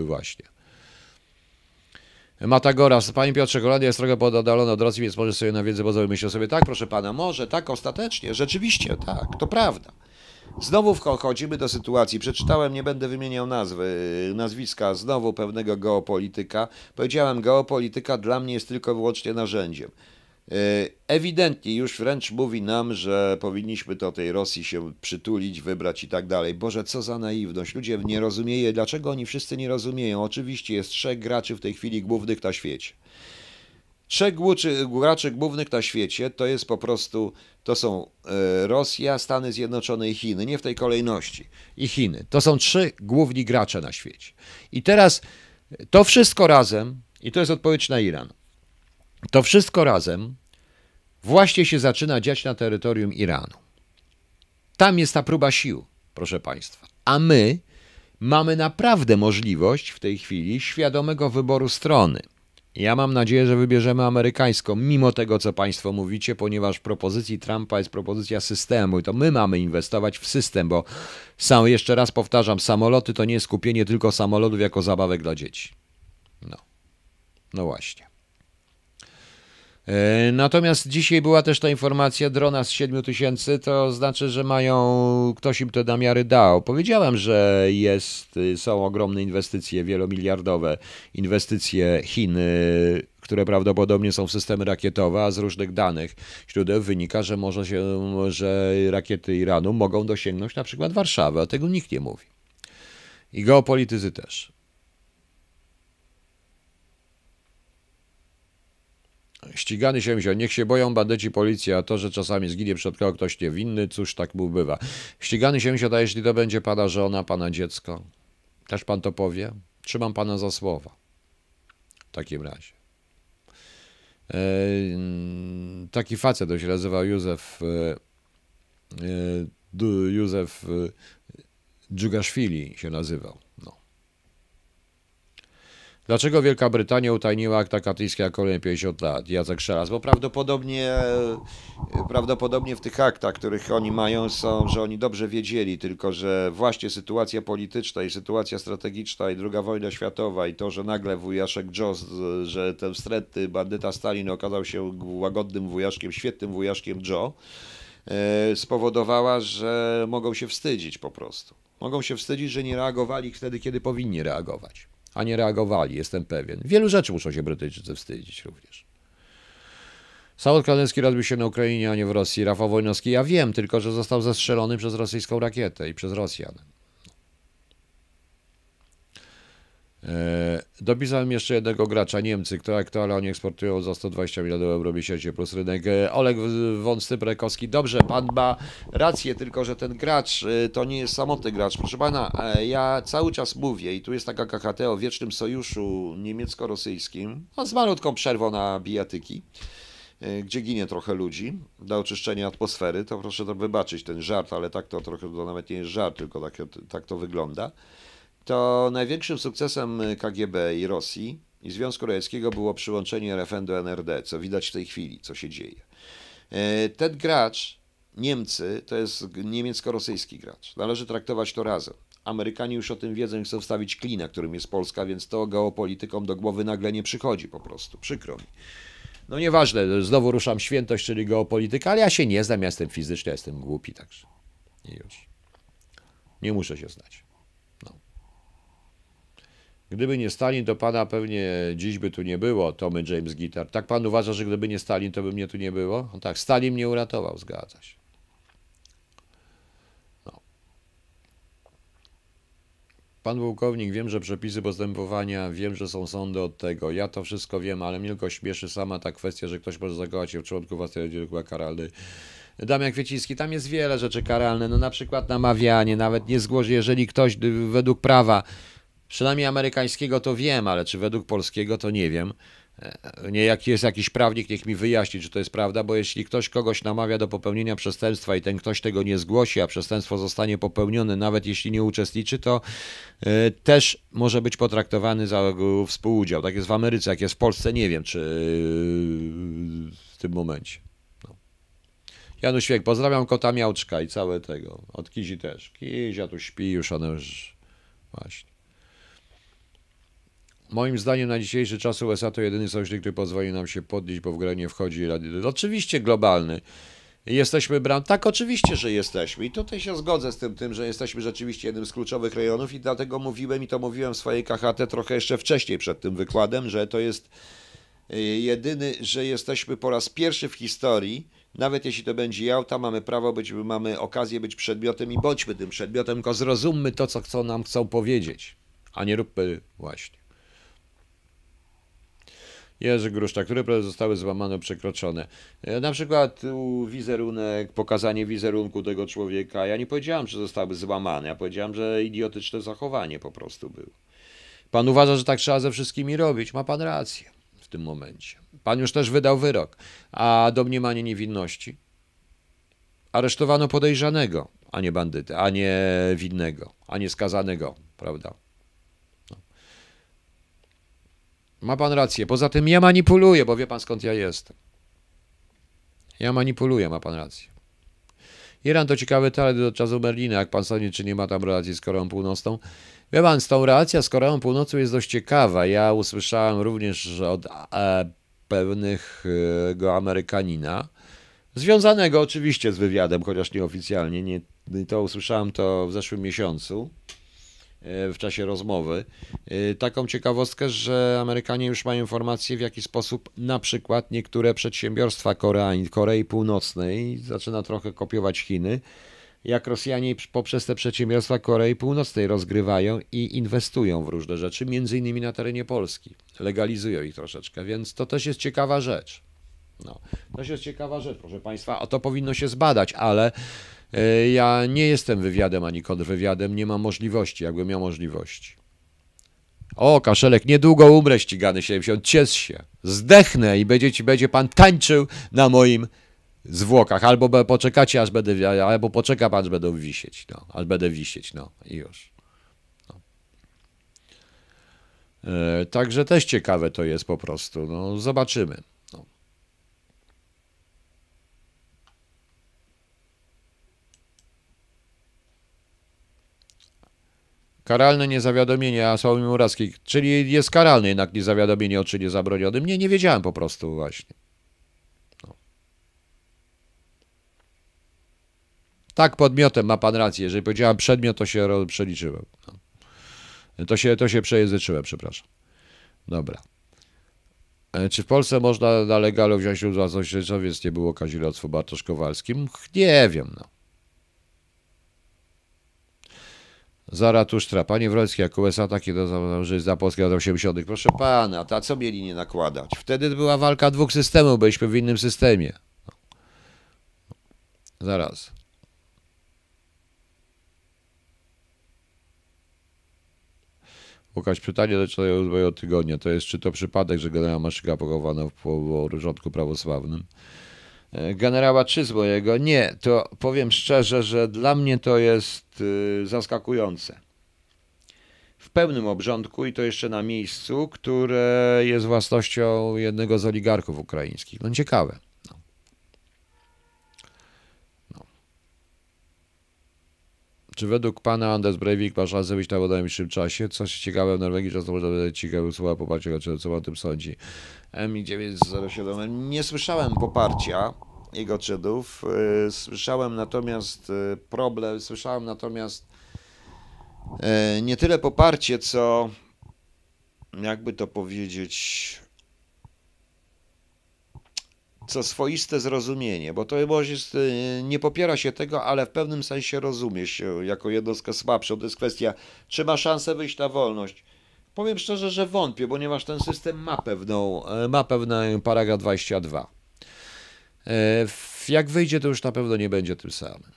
y, właśnie. Matagoras, Panie Piotrze, Holandia jest trochę podadalona od Rosji, więc może sobie na wiedzę pozostały myślą sobie, tak proszę Pana, może, tak ostatecznie, rzeczywiście, tak, to prawda. Znowu wchodzimy do sytuacji, przeczytałem, nie będę wymieniał nazwy, y, nazwiska znowu pewnego geopolityka. Powiedziałem, geopolityka dla mnie jest tylko i wyłącznie narzędziem. E, ewidentnie już wręcz mówi nam, że powinniśmy do tej Rosji się przytulić, wybrać i tak dalej. Boże, co za naiwność. Ludzie nie rozumieją, dlaczego oni wszyscy nie rozumieją. Oczywiście jest trzech graczy w tej chwili głównych na świecie. Trzech graczy głównych na świecie to jest po prostu, to są e, Rosja, Stany Zjednoczone i Chiny, nie w tej kolejności. I Chiny. To są trzy główni gracze na świecie. I teraz to wszystko razem, i to jest odpowiedź na Iran. To wszystko razem właśnie się zaczyna dziać na terytorium Iranu. Tam jest ta próba sił, proszę Państwa. A my mamy naprawdę możliwość w tej chwili świadomego wyboru strony. Ja mam nadzieję, że wybierzemy amerykańską, mimo tego, co Państwo mówicie, ponieważ propozycji Trumpa jest propozycja systemu i to my mamy inwestować w system, bo sam jeszcze raz powtarzam, samoloty to nie jest kupienie tylko samolotów jako zabawek dla dzieci. No, no właśnie. E, natomiast dzisiaj była też ta informacja drona z 7000, tysięcy, to znaczy, że mają, ktoś im te namiary dał. Powiedziałem, że jest, y, są ogromne inwestycje, wielomiliardowe inwestycje Chin, y, które prawdopodobnie są w systemy rakietowe, a z różnych danych źródeł wynika, że może się, że rakiety Iranu mogą dosięgnąć na przykład Warszawy, a tego nikt nie mówi. I geopolitycy też. Ścigany się wziął. Niech się boją bandyci policji, a to, że czasami zginie przed kogo ktoś niewinny, cóż tak mu bywa. Ścigany się wziął, a jeśli to będzie pana żona, pana dziecko, też pan to powie? Trzymam pana za słowa. W takim razie. E, mm, taki facet, to się nazywał Józef e, e, Józef Dżugaszwili się nazywał. Dlaczego Wielka Brytania utajniła akta katyńskie na kolejne 50 lat? Jacek Szalas, bo prawdopodobnie, e, prawdopodobnie w tych aktach, których oni mają, są, że oni dobrze wiedzieli, tylko że właśnie sytuacja polityczna i sytuacja strategiczna i druga wojna światowa i to, że nagle wujaszek Joss, e, że ten wstrętny bandyta Stalin okazał się łagodnym wujaszkiem, świetnym wujaszkiem Joe, e, spowodowała, że mogą się wstydzić po prostu. Mogą się wstydzić, że nie reagowali wtedy, kiedy powinni reagować a nie reagowali, jestem pewien. Wielu rzeczy muszą się Brytyjczycy wstydzić również. Samolot kaleński rozbił się na Ukrainie, a nie w Rosji. Rafał Wojnowski, ja wiem, tylko że został zestrzelony przez rosyjską rakietę i przez Rosjan. E, Dopisałem jeszcze jednego gracza, Niemcy, które aktualnie oni eksportują za 120 milionów euro miesięcznie plus rynek. E, Oleg Wąsty Prekowski, dobrze, pan ma rację, tylko że ten gracz e, to nie jest samotny gracz. Proszę pana, ja cały czas mówię i tu jest taka KHT o wiecznym sojuszu niemiecko-rosyjskim, A z malutką przerwą na bijatyki gdzie ginie trochę ludzi dla oczyszczenia atmosfery, to proszę to wybaczyć ten żart, ale tak to trochę, to nawet nie jest żart, tylko tak, tak to wygląda to największym sukcesem y, KGB i Rosji i Związku Radzieckiego było przyłączenie RFN do NRD, co widać w tej chwili, co się dzieje. E, ten gracz, Niemcy, to jest niemiecko-rosyjski gracz. Należy traktować to razem. Amerykanie już o tym wiedzą i chcą wstawić klina, którym jest Polska, więc to geopolitykom do głowy nagle nie przychodzi po prostu. Przykro mi. No nieważne, znowu ruszam świętość, czyli geopolityka, ale ja się nie znam, ja jestem fizyczny, ja jestem głupi, także już. Nie muszę się znać. Gdyby nie Stalin, to pana pewnie dziś by tu nie było, Tommy James gitar. Tak pan uważa, że gdyby nie Stalin, to by mnie tu nie było? No tak, Stalin mnie uratował, zgadza się. No. Pan Wołkownik, wiem, że przepisy postępowania, wiem, że są sądy od tego. Ja to wszystko wiem, ale mnie tylko śmieszy sama ta kwestia, że ktoś może zakołać się w członku własnej rodziny karalny. Damian Kwieciński, tam jest wiele rzeczy karalne, no na przykład namawianie, nawet nie zgłosi, jeżeli ktoś według prawa Przynajmniej amerykańskiego to wiem, ale czy według polskiego to nie wiem. E, nie, jest jakiś prawnik, niech mi wyjaśni, czy to jest prawda, bo jeśli ktoś kogoś namawia do popełnienia przestępstwa i ten ktoś tego nie zgłosi, a przestępstwo zostanie popełnione, nawet jeśli nie uczestniczy, to e, też może być potraktowany za współudział. Tak jest w Ameryce, jak jest w Polsce, nie wiem, czy e, w tym momencie. No. Janusz pozdrawiam kota Miałczka i całe tego. Od Kizi też. Kizia tu śpi, już one już... Właśnie. Moim zdaniem na dzisiejszy czas USA to jedyny sojusznik, który pozwoli nam się podnieść, bo w grę nie wchodzi Radio. Oczywiście globalny. Jesteśmy bram. Tak, oczywiście, że jesteśmy. I tutaj się zgodzę z tym, tym, że jesteśmy rzeczywiście jednym z kluczowych rejonów, i dlatego mówiłem i to mówiłem w swojej KHT trochę jeszcze wcześniej przed tym wykładem, że to jest y, jedyny, że jesteśmy po raz pierwszy w historii, nawet jeśli to będzie jałta, mamy prawo być, mamy okazję być przedmiotem i bądźmy tym przedmiotem, tylko zrozummy to, co, nam chcą powiedzieć, a nie róbmy właśnie. Jerzy Gruszta, które projekty zostały złamane, przekroczone. E, na przykład wizerunek, pokazanie wizerunku tego człowieka. Ja nie powiedziałem, że zostały złamane, ja powiedziałam, że idiotyczne zachowanie po prostu było. Pan uważa, że tak trzeba ze wszystkimi robić. Ma pan rację w tym momencie. Pan już też wydał wyrok. A domniemanie niewinności? Aresztowano podejrzanego, a nie bandyty, a nie winnego, a nie skazanego, prawda? Ma pan rację. Poza tym ja manipuluję, bo wie pan skąd ja jestem. Ja manipuluję, ma pan rację. Iran to ciekawy talent do czasu Berlina, jak pan sądzi, czy nie ma tam relacji z Koreą Północną. Wie pan, z tą relacją z Koreą Północną jest dość ciekawa. Ja usłyszałem również od e, pewnego Amerykanina, związanego oczywiście z wywiadem, chociaż nieoficjalnie, nie, to usłyszałem to w zeszłym miesiącu, E, w czasie rozmowy. E, taką ciekawostkę, że Amerykanie już mają informacje, w jaki sposób na przykład niektóre przedsiębiorstwa Korei, Korei Północnej zaczyna trochę kopiować Chiny, jak Rosjanie poprzez te przedsiębiorstwa Korei Północnej rozgrywają i inwestują w różne rzeczy, między innymi na terenie Polski. Legalizują ich troszeczkę, więc to też jest ciekawa rzecz. No, to jest ciekawa rzecz, proszę Państwa, a to powinno się zbadać, ale E, ja nie jestem wywiadem ani kontrwywiadem, nie mam możliwości, jakbym miał możliwości. O, Kaszelek, niedługo umrę ścigany 70, ciesz się. Zdechnę i będzie, ci, będzie pan tańczył na moim zwłokach. Albo poczekacie, aż będę, albo poczeka pan, aż będę wisieć, no. Aż będę wisieć, no. I już. No. E, także też ciekawe to jest po prostu, no. Zobaczymy. Karalne niezawiadomienie Asławy Murackiej, czyli jest karalne jednak niezawiadomienie o czynie zabronionym. Nie, nie wiedziałem po prostu właśnie. No. Tak, podmiotem ma pan rację. Jeżeli powiedziałem przedmiot, to się przeliczyłem. No. To, się, to się przejęzyczyłem, przepraszam. Dobra. E, czy w Polsce można na legalu wziąć udział w nie było kazirodztwo Bartosz Kowalskim? Nie wiem, no. Zaratusztra. Panie wroński, jak USA takie doznał, że za Polskę od 80. Proszę pana, ta co mieli nie nakładać? Wtedy była walka dwóch systemów, byliśmy w innym systemie. Zaraz. Łukasz, pytanie do od tygodnia. To jest, czy to przypadek, że generał Maszyka pochowano w rządku prawosławnym? E, generała Czyzłojego. Nie, to powiem szczerze, że dla mnie to jest y, zaskakujące. W pełnym obrządku i to jeszcze na miejscu, które jest własnością jednego z oligarchów ukraińskich. No ciekawe. Czy według pana Anders Breivik ma szansę być na w najbliższym czasie? Coś ciekawe w Norwegii Czasem może być ciekawe słowa poparcia, co pan o tym sądzi? M907. Nie słyszałem poparcia jego czynów. Y, słyszałem natomiast y, problem, słyszałem natomiast y, nie tyle poparcie, co jakby to powiedzieć co swoiste zrozumienie, bo to jest, e, nie popiera się tego, ale w pewnym sensie rozumie się jako jednostkę słabszą. To jest kwestia, czy ma szansę wyjść na wolność. Powiem szczerze, że wątpię, ponieważ ten system ma pewną, e, ma pewną paragraf 22. E, jak wyjdzie, to już na pewno nie będzie tym samym.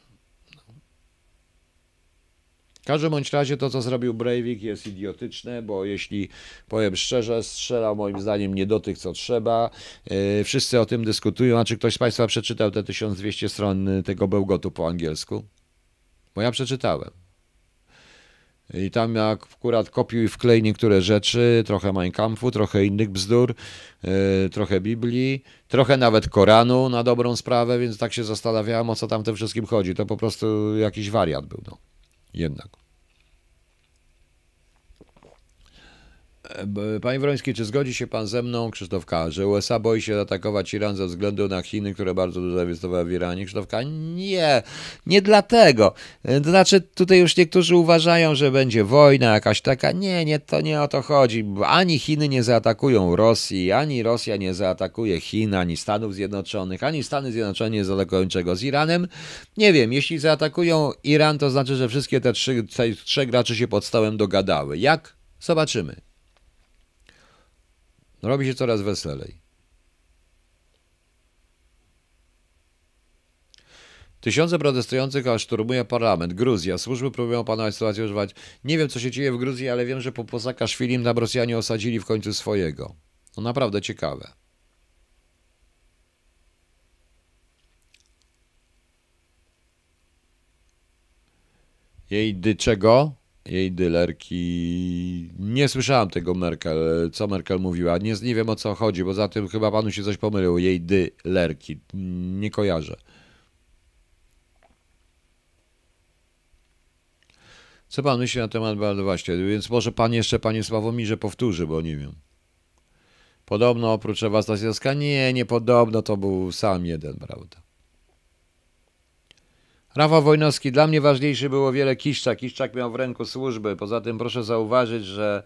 W każdym bądź razie to, co zrobił Breivik jest idiotyczne, bo jeśli powiem szczerze, strzelał moim zdaniem nie do tych, co trzeba. E, wszyscy o tym dyskutują. A czy ktoś z Państwa przeczytał te 1200 stron y, tego bełgotu po angielsku? Bo ja przeczytałem. I tam jak akurat kopił i wklej niektóre rzeczy, trochę Mein Kampfu, trochę innych bzdur, y, trochę Biblii, trochę nawet Koranu na dobrą sprawę, więc tak się zastanawiałem, o co tam tym wszystkim chodzi. To po prostu jakiś wariat był. No. jednak. E, Panie Wroński, czy zgodzi się pan ze mną, Krzysztof K., że USA boi się atakować Iran ze względu na Chiny, które bardzo dużo inwestowały w Iranie? Krzysztof K., nie, nie dlatego. E, to znaczy, tutaj już niektórzy uważają, że będzie wojna jakaś taka. Nie, nie, to nie o to chodzi. Ani Chiny nie zaatakują Rosji, ani Rosja nie zaatakuje Chin, ani Stanów Zjednoczonych, ani Stany Zjednoczone nie zaatakują niczego z Iranem. Nie wiem, jeśli zaatakują Iran, to znaczy, że wszystkie te trzy, te trzy gracze się pod stołem dogadały. Jak? Zobaczymy. Robi się coraz weselej. Tysiące protestujących aż szturmuje parlament. Gruzja. Służby próbują pana sytuację używać. Nie wiem, co się dzieje w Gruzji, ale wiem, że po Posakaszwilim na Rosjanie osadzili w końcu swojego. No naprawdę ciekawe. Jej dyczego? czego? jej dylerki. Nie słyszałem tego Merkel, co Merkel mówiła. Nie, nie wiem o co chodzi, bo za tym chyba panu się coś pomylił. Jej dylerki. Nie kojarzę. Co pan myśli na temat, właśnie, więc może pan jeszcze, panie Sławomirze, powtórzy, bo nie wiem. Podobno oprócz Stasiowska Nie, nie podobno, to był sam jeden, prawda. Rafał Wojnowski, dla mnie ważniejszy było wiele Kiszczak. Kiszczak miał w ręku służby. Poza tym proszę zauważyć, że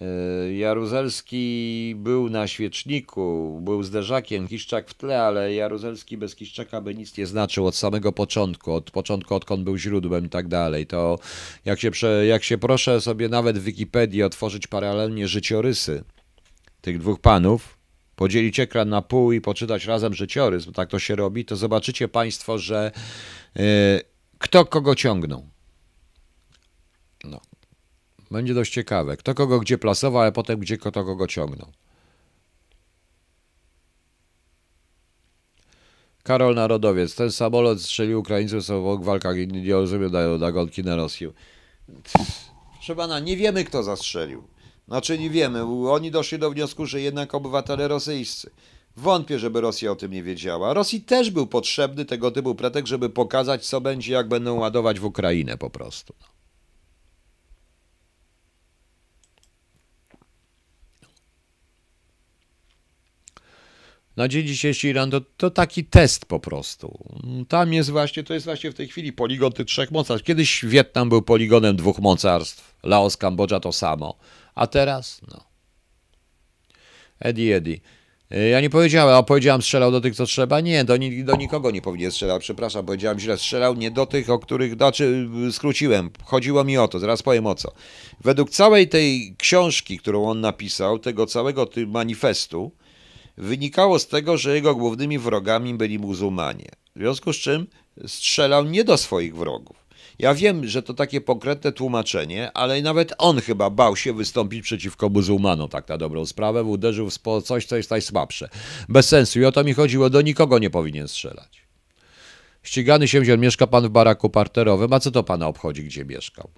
e, Jaruzelski był na świeczniku, był zderzakiem, Kiszczak w tle, ale Jaruzelski bez Kiszczaka by nic nie znaczył od samego początku, od początku odkąd był źródłem i tak dalej. To jak się, jak się proszę sobie nawet w Wikipedii otworzyć paralelnie życiorysy tych dwóch panów, podzielić ekran na pół i poczytać razem życiorys, bo tak to się robi, to zobaczycie Państwo, że E, kto kogo ciągnął? No. Będzie dość ciekawe. Kto kogo gdzie plasował, a potem gdzie kto kogo ciągnął. Karol Narodowiec. Ten samolot strzelił Ukraińców są w walkach i nie rozumiem, dają nagonki na Rosję. na. nie wiemy, kto zastrzelił. Znaczy nie wiemy. Oni doszli do wniosku, że jednak obywatele rosyjscy. Wątpię, żeby Rosja o tym nie wiedziała. Rosji też był potrzebny tego typu pretekst, żeby pokazać, co będzie, jak będą ładować w Ukrainę po prostu. No. Na dzień dzisiejszy Iran to, to, taki test po prostu. Tam jest właśnie, to jest właśnie w tej chwili poligon tych trzech mocarstw. Kiedyś Wietnam był poligonem dwóch mocarstw, Laos, Kambodża to samo. A teraz, no. Eddie, Eddie. E, ja nie powiedziałem, a powiedziałem strzelał do tych, co trzeba. Nie, do, do nikogo nie powinien strzelać. Przepraszam, powiedziałem źle. Strzelał nie do tych, o których, znaczy skróciłem. Chodziło mi o to, zaraz powiem o co. Według całej tej książki, którą on napisał, tego całego manifestu, wynikało z tego, że jego głównymi wrogami byli muzułmanie. W związku z czym strzelał nie do swoich wrogów. Ja wiem, że to takie konkretne tłumaczenie, ale nawet on chyba bał się wystąpić przeciwko muzułmanom, tak na dobrą sprawę, uderzył w coś, co jest najsłabsze. Bez sensu i o to mi chodziło, do nikogo nie powinien strzelać. Ścigany się wziął, mieszka pan w baraku parterowym, a co to pana obchodzi, gdzie mieszkał?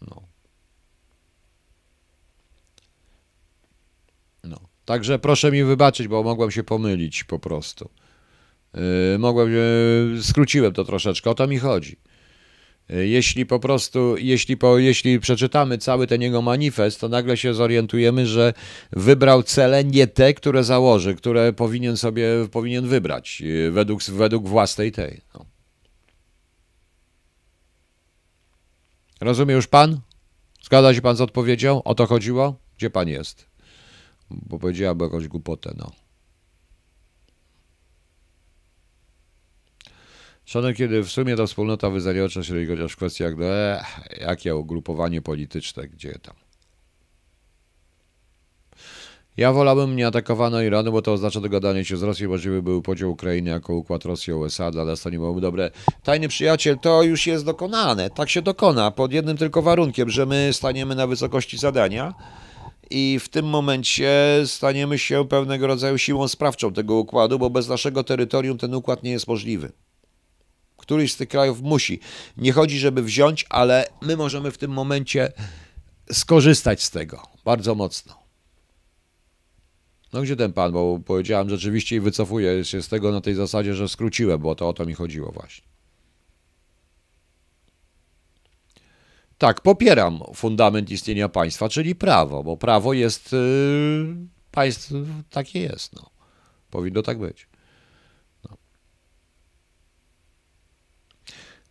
No. No. Także proszę mi wybaczyć, bo mogłem się pomylić po prostu. Y, mogłem, y, skróciłem to troszeczkę, o to mi chodzi. Y, jeśli po prostu, jeśli, po, jeśli przeczytamy cały ten jego manifest, to nagle się zorientujemy, że wybrał cele nie te, które założy, które powinien sobie powinien wybrać według, według własnej tej. No. Rozumie już pan? Zgadza się pan z odpowiedzią? O to chodziło? Gdzie pan jest? Bo powiedziała jakąś głupotę, no. Szanem, kiedy w sumie ta wspólnota wyzaliocza się chociaż w kwestiach, jak e, jakie ugrupowanie polityczne, gdzie tam. Ja wolałbym nie atakowano Iranu, bo to oznacza dogadanie się z Rosją. bo Możliwy był podział Ukrainy jako układ Rosji-USA. Dla nas to nie byłoby dobre. Tajny przyjaciel, to już jest dokonane. Tak się dokona. Pod jednym tylko warunkiem, że my staniemy na wysokości zadania i w tym momencie staniemy się pewnego rodzaju siłą sprawczą tego układu, bo bez naszego terytorium ten układ nie jest możliwy. Któryś z tych krajów musi. Nie chodzi, żeby wziąć, ale my możemy w tym momencie skorzystać z tego bardzo mocno. No gdzie ten pan, bo powiedziałem rzeczywiście i wycofuję się z tego na tej zasadzie, że skróciłem, bo to o to mi chodziło właśnie. Tak, popieram fundament istnienia państwa, czyli prawo, bo prawo jest, yy, państw takie jest, no. Powinno tak być.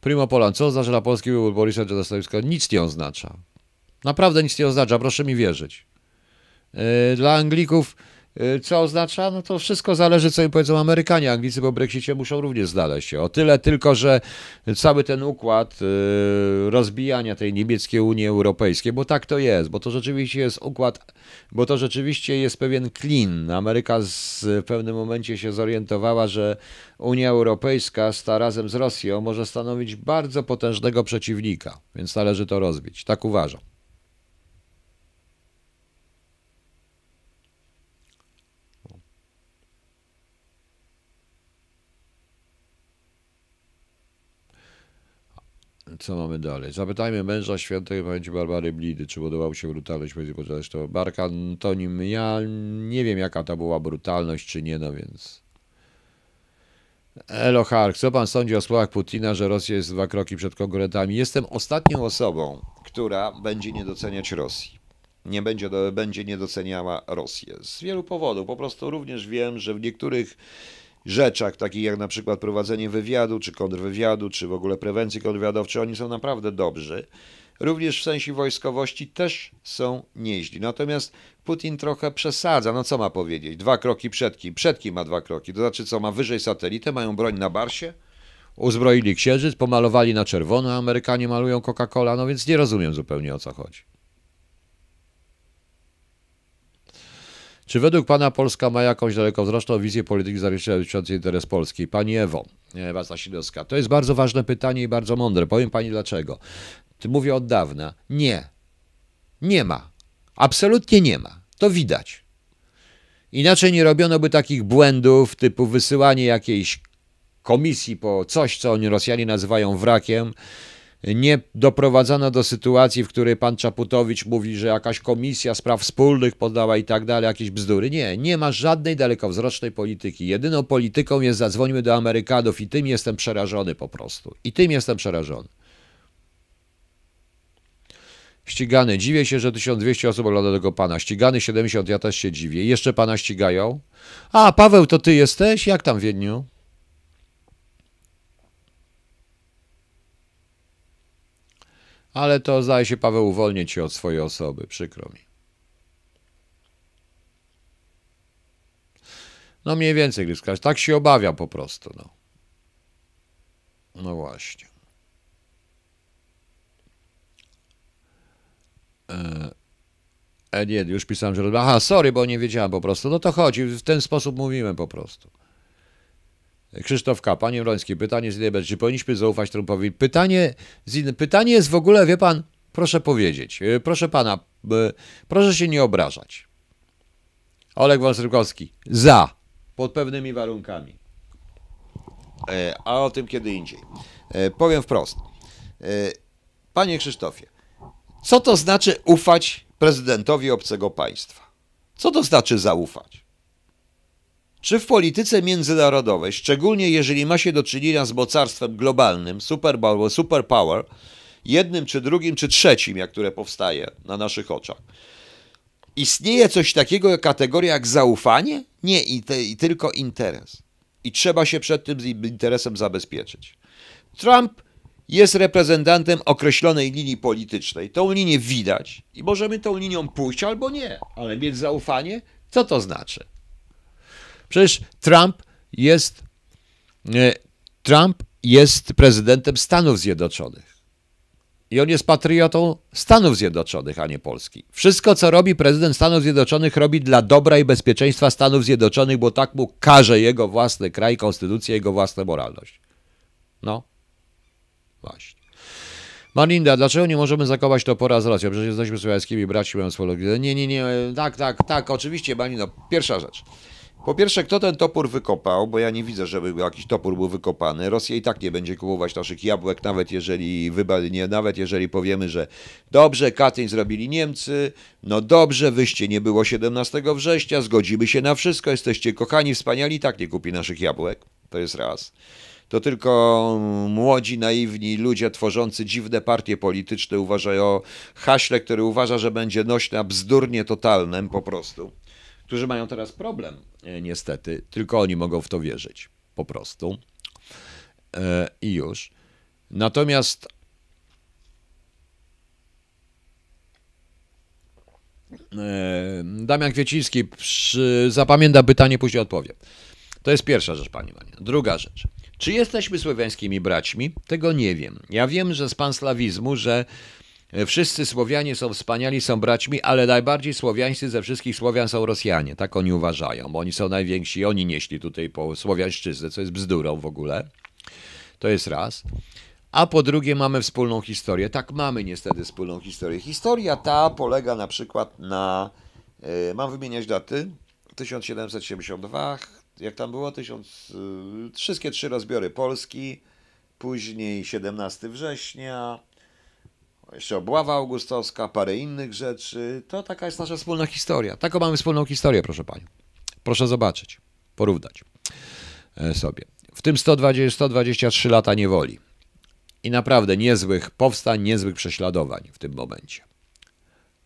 Primo Polan, co oznacza dla Polski wybór Borysa Dostojewskiego? Nic nie oznacza. Naprawdę nic nie oznacza, proszę mi wierzyć. E, dla Anglików Y, co oznacza, no to wszystko zależy, co im powiedzą Amerykanie. Anglicy po Brexicie muszą również znaleźć się. O tyle tylko, że cały ten układ y, rozbijania tej niemieckiej Unii Europejskiej, bo tak to jest, bo to rzeczywiście jest układ, bo to rzeczywiście jest pewien klin. Ameryka z, w pewnym momencie się zorientowała, że Unia Europejska sta razem z Rosją może stanowić bardzo potężnego przeciwnika, więc należy to rozbić. Tak uważam. co mamy dalej? Zapytajmy męża świętej pamięci Barbary Blidy, czy podobał się brutalność między to barka Antonim. Ja nie wiem, jaka to była brutalność, czy nie, no więc... Elo Hark, co pan sądzi o słowach Putina, że Rosja jest dwa kroki przed konkurentami? Jestem ostatnią osobą, która będzie nie doceniać Rosji. Nie będzie, będzie nie doceniała Z wielu powodów. Po prostu również wiem, że w niektórych rzeczach, takich jak na przykład prowadzenie wywiadu, czy kontrwywiadu, czy w ogóle prewencji kontrwywiadowczej, oni są naprawdę dobrzy. Również w sensie wojskowości też są nieźli. Natomiast Putin trochę przesadza. No co ma powiedzieć? Dwa kroki przed kim? Przed kim ma dwa kroki? To znaczy co, ma wyżej satelitę, mają broń na barsie? Uzbroili księżyc, pomalowali na czerwono, Amerykanie malują Coca-Cola, no więc nie rozumiem zupełnie o co chodzi. Czy według Pana Polska ma jakąś dalekowzroczną wizję polityki zagranicznej dotyczącej interes Polski? Pani Ewo, Ewa Sidowska, to jest bardzo ważne pytanie i bardzo mądre. Powiem Pani dlaczego. Mówię od dawna. Nie. Nie ma. Absolutnie nie ma. To widać. Inaczej nie robiono by takich błędów typu wysyłanie jakiejś komisji po coś, co oni Rosjanie nazywają wrakiem, nie doprowadzano do sytuacji, w której pan Czaputowicz mówi, że jakaś komisja spraw wspólnych podała i tak dalej, jakieś bzdury. Nie, nie ma żadnej dalekowzrocznej polityki. Jedyną polityką jest zadzwońmy do Amerykanów i tym jestem przerażony po prostu. I tym jestem przerażony. Ścigany. Dziwię się, że 1200 osób ogląda tego pana. Ścigany 70, ja też się dziwię. Jeszcze pana ścigają? A, Paweł, to ty jesteś? Jak tam w Wiedniu? ale to zdaje się, Paweł, uwolnię cię od swojej osoby, przykro mi. No mniej więcej, Gryskaś, tak się obawia po prostu, no. No właśnie. E, e nie, już pisałem, że... Aha, sorry, bo nie wiedziałem po prostu. No to chodzi, w ten sposób mówiłem po prostu. Krzysztof K. Panie Mroński, pytanie z innej Czy powinniśmy zaufać Trumpowi? Pytanie, in... pytanie jest w ogóle, wie pan, proszę powiedzieć, e, proszę pana, e, proszę się nie obrażać. Oleg Wąsrykowski, za, pod pewnymi warunkami. E, a o tym kiedy indziej. Powiem wprost. Panie Krzysztofie, co to znaczy ufać prezydentowi obcego państwa? Co to znaczy zaufać? czy w polityce międzynarodowej, szczególnie jeżeli ma się do czynienia z mocarstwem globalnym, superpower, superpower jednym czy drugim czy trzecim, jak które powstaje na naszych oczach, istnieje coś takiego jak kategoria jak zaufanie? Nie, i, te, i tylko interes. I trzeba się przed tym interesem zabezpieczyć. Trump jest reprezentantem określonej linii politycznej. Tą linię widać i możemy tą linią pójść albo nie, ale mieć zaufanie, co to znaczy? Przecież Trump jest, Trump jest prezydentem Stanów Zjednoczonych. I on jest patriotą Stanów Zjednoczonych, a nie Polski. Wszystko, co robi prezydent Stanów Zjednoczonych, robi dla dobra i bezpieczeństwa Stanów Zjednoczonych, bo tak mu każe jego własny kraj, konstytucja, jego własna moralność. No, właśnie. Marinda, dlaczego nie możemy zakopać topora z Rosją? Przecież jesteśmy słowiańskimi braćmi, mam Nie, nie, nie, tak, tak, tak, oczywiście, Marino, pierwsza rzecz. Po pierwsze, kto ten topór wykopał, bo ja nie widzę, żeby jakiś topór był wykopany. Rosja i tak nie będzie kupować naszych jabłek, nawet jeżeli nie, nawet jeżeli powiemy, że dobrze, Katyń zrobili Niemcy, no dobrze, wyście nie było 17 września, zgodzimy się na wszystko, jesteście kochani, wspaniali, i tak nie kupi naszych jabłek. To jest raz to tylko młodzi, naiwni ludzie tworzący dziwne partie polityczne uważają haśle, który uważa, że będzie nośne, bzdurnie totalnym po prostu którzy mają teraz problem, e, niestety. Tylko oni mogą w to wierzyć, po prostu. E, I już. Natomiast e, Damian Kwieciński przy... zapamięta pytanie, później odpowie. To jest pierwsza rzecz, pani Mania. Druga rzecz. Czy jesteśmy słowiańskimi braćmi? Tego nie wiem. Ja wiem, że z panslawizmu, że E, wszyscy Słowianie są wspaniali, są braćmi, ale najbardziej słowiańscy ze wszystkich Słowian są Rosjanie. Tak oni uważają, bo oni są najwięksi, oni nieśli tutaj po słowiańszczyznę, co jest bzdurą w ogóle. To jest raz. A po drugie mamy wspólną historię. Tak mamy niestety wspólną historię. Historia ta polega na przykład na, yy, mam wymieniać daty, 1772, jak tam było, 1000, yy, e, wszystkie trzy rozbiory Polski, później 17 września, jeszcze obława augustowska, parę innych rzeczy. To taka jest nasza wspólna historia. Taką mamy wspólną historię, proszę Pani. Proszę zobaczyć, porównać e, sobie. W tym 120, 123 lata niewoli i naprawdę niezłych powstań, niezłych prześladowań w tym momencie.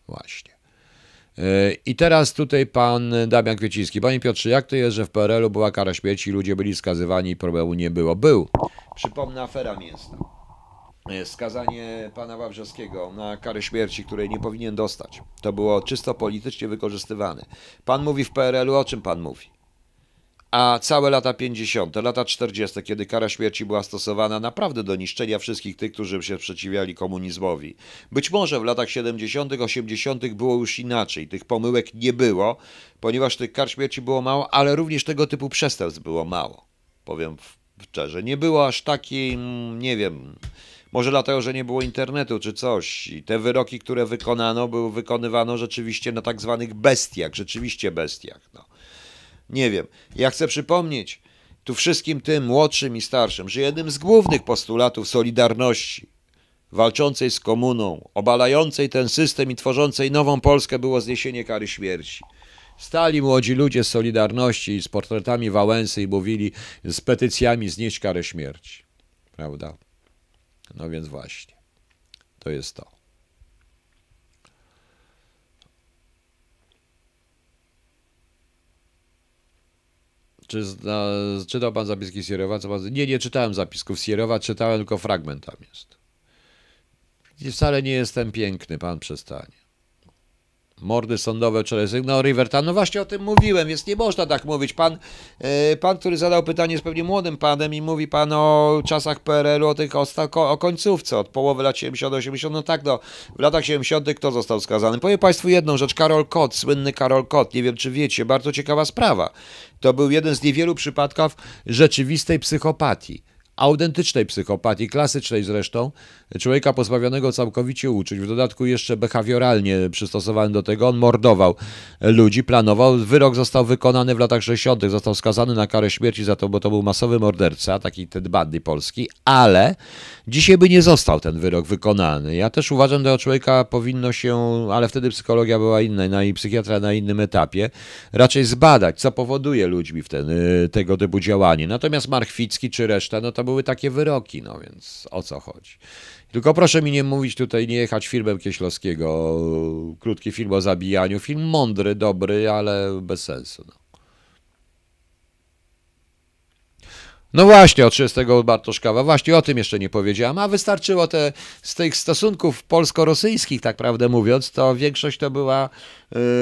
Właśnie. E, I teraz tutaj pan Damian Kwieciński. Panie Piotrze, jak to jest, że w PRL-u była kara śmierci, ludzie byli skazywani i problemu nie było? Był. Przypomnę, afera mięsna. E, skazanie pana Wawrzowskiego na karę śmierci, której nie powinien dostać. To było czysto politycznie wykorzystywane. Pan mówi w PRL-u, o czym pan mówi? A całe lata 50., lata 40., kiedy kara śmierci była stosowana naprawdę do niszczenia wszystkich tych, którzy się sprzeciwiali komunizmowi. Być może w latach 70., 80. było już inaczej, tych pomyłek nie było, ponieważ tych kar śmierci było mało, ale również tego typu przestępstw było mało. Powiem szczerze, nie było aż takiej, nie wiem, może dlatego, że nie było internetu czy coś. I te wyroki, które wykonano, były wykonywano rzeczywiście na tak zwanych bestiach, rzeczywiście bestiach. No. Nie wiem. Ja chcę przypomnieć tu wszystkim tym młodszym i starszym, że jednym z głównych postulatów Solidarności walczącej z komuną, obalającej ten system i tworzącej nową Polskę było zniesienie kary śmierci. Stali młodzi ludzie z Solidarności z portretami Wałęsy i mówili z petycjami znieść karę śmierci. Prawda? No więc właśnie, to jest to. Czy zna, czytał pan zapiski Sierowa? Co pan... Nie, nie czytałem zapisków Sierowa, czytałem tylko fragment tam jest. I wcale nie jestem piękny, pan przestanie mordy sądowe czy rezygno Riverta. No właśnie o tym mówiłem, więc nie można tak mówić. Pan, e, pan który zadał pytanie, jest pewnie młodym panem i mówi pan o czasach PRL-u, o, tych, o, o końcówce, od połowy lat 70 80 No tak, no, w latach 70 kto został skazany? Powiem państwu jedną rzecz, Karol Kot, słynny Karol Kot, nie wiem czy wiecie, bardzo ciekawa sprawa. To był jeden z niewielu przypadków rzeczywistej psychopatii autentycznej psychopatii, klasycznej zresztą, człowieka pozbawionego całkowicie uczuć, w dodatku jeszcze behawioralnie przystosowany do tego, on mordował ludzi, planował, wyrok został wykonany w latach 60., został skazany na karę śmierci za to, bo to był masowy morderca, taki Ted Bundy polski, ale dzisiaj by nie został ten wyrok wykonany. Ja też uważam, że o człowieka powinno się, ale wtedy psychologia była inna i psychiatra na innym etapie, raczej zbadać, co powoduje ludźmi w ten, y, tego typu działanie. Natomiast Markwicki czy reszta, no to to były takie wyroki, no więc o co chodzi. Tylko proszę mi nie mówić tutaj, nie jechać filmem Kieślowskiego. Krótki film o zabijaniu. Film mądry, dobry, ale bez sensu. No. No właśnie, o 30 Bartoszkawa, właśnie o tym jeszcze nie powiedziałam, a wystarczyło te, z tych stosunków polsko-rosyjskich, tak prawdę mówiąc, to większość to była,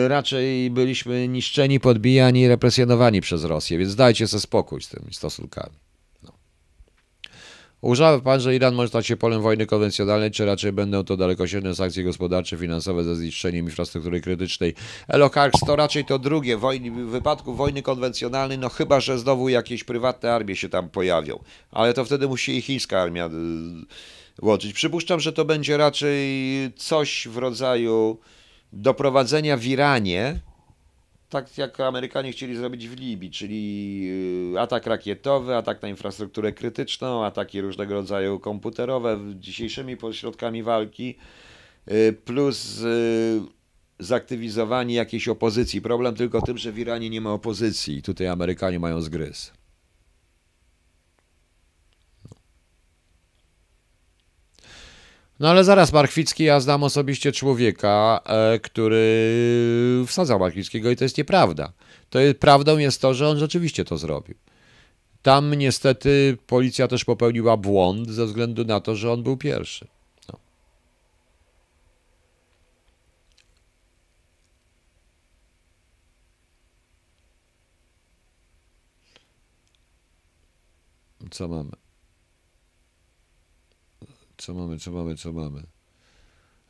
y, raczej byliśmy niszczeni, podbijani, represjonowani przez Rosję, więc dajcie sobie spokój z tymi stosunkami. Uważa pan, że Iran może stać się polem wojny konwencjonalnej, czy raczej będą to dalekosiężne sankcje gospodarcze, finansowe ze zniszczeniem infrastruktury krytycznej? Elo Karks, to raczej to drugie. Wojny, w wypadku wojny konwencjonalnej, no chyba, że znowu jakieś prywatne armie się tam pojawią. Ale to wtedy musi i chińska armia y, łączyć. Przypuszczam, że to będzie raczej coś w rodzaju doprowadzenia w Iranie tak jak Amerykanie chcieli zrobić w Libii, czyli y, atak rakietowy, atak na infrastrukturę krytyczną, ataki różnego rodzaju komputerowe dzisiejszymi środkami walki, y, plus y, zaktywizowanie jakiejś opozycji. Problem tylko tym, że w Iranie nie ma opozycji i tutaj Amerykanie mają zgryz. No ale zaraz, Markwicki, ja znam osobiście człowieka, e, który wsadzał Markwickiego i to jest nieprawda. To jest, prawdą jest to, że on rzeczywiście to zrobił. Tam niestety policja też popełniła błąd ze względu na to, że on był pierwszy. No. Co mamy? Co mamy, co mamy, co mamy?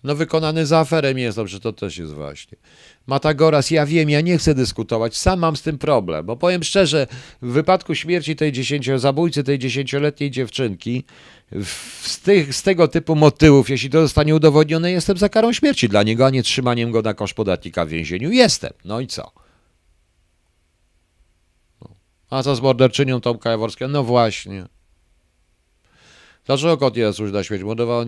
No wykonany za aferem jest, dobrze, to też jest właśnie. Matagoras, ja wiem, ja nie chcę dyskutować, sam mam z tym problem, bo powiem szczerze, w wypadku śmierci tej dziesięcio, zabójcy tej dziesięcioletniej dziewczynki, z, tych, z tego typu motywów, jeśli to zostanie udowodnione, jestem za karą śmierci dla niego, a nie trzymaniem go na koszt podatnika w więzieniu. Jestem, no i co? No. A co z morderczynią Tomka Jaworskiego? No właśnie. Dlaczego kot nie zasłuży śmierć? Młodował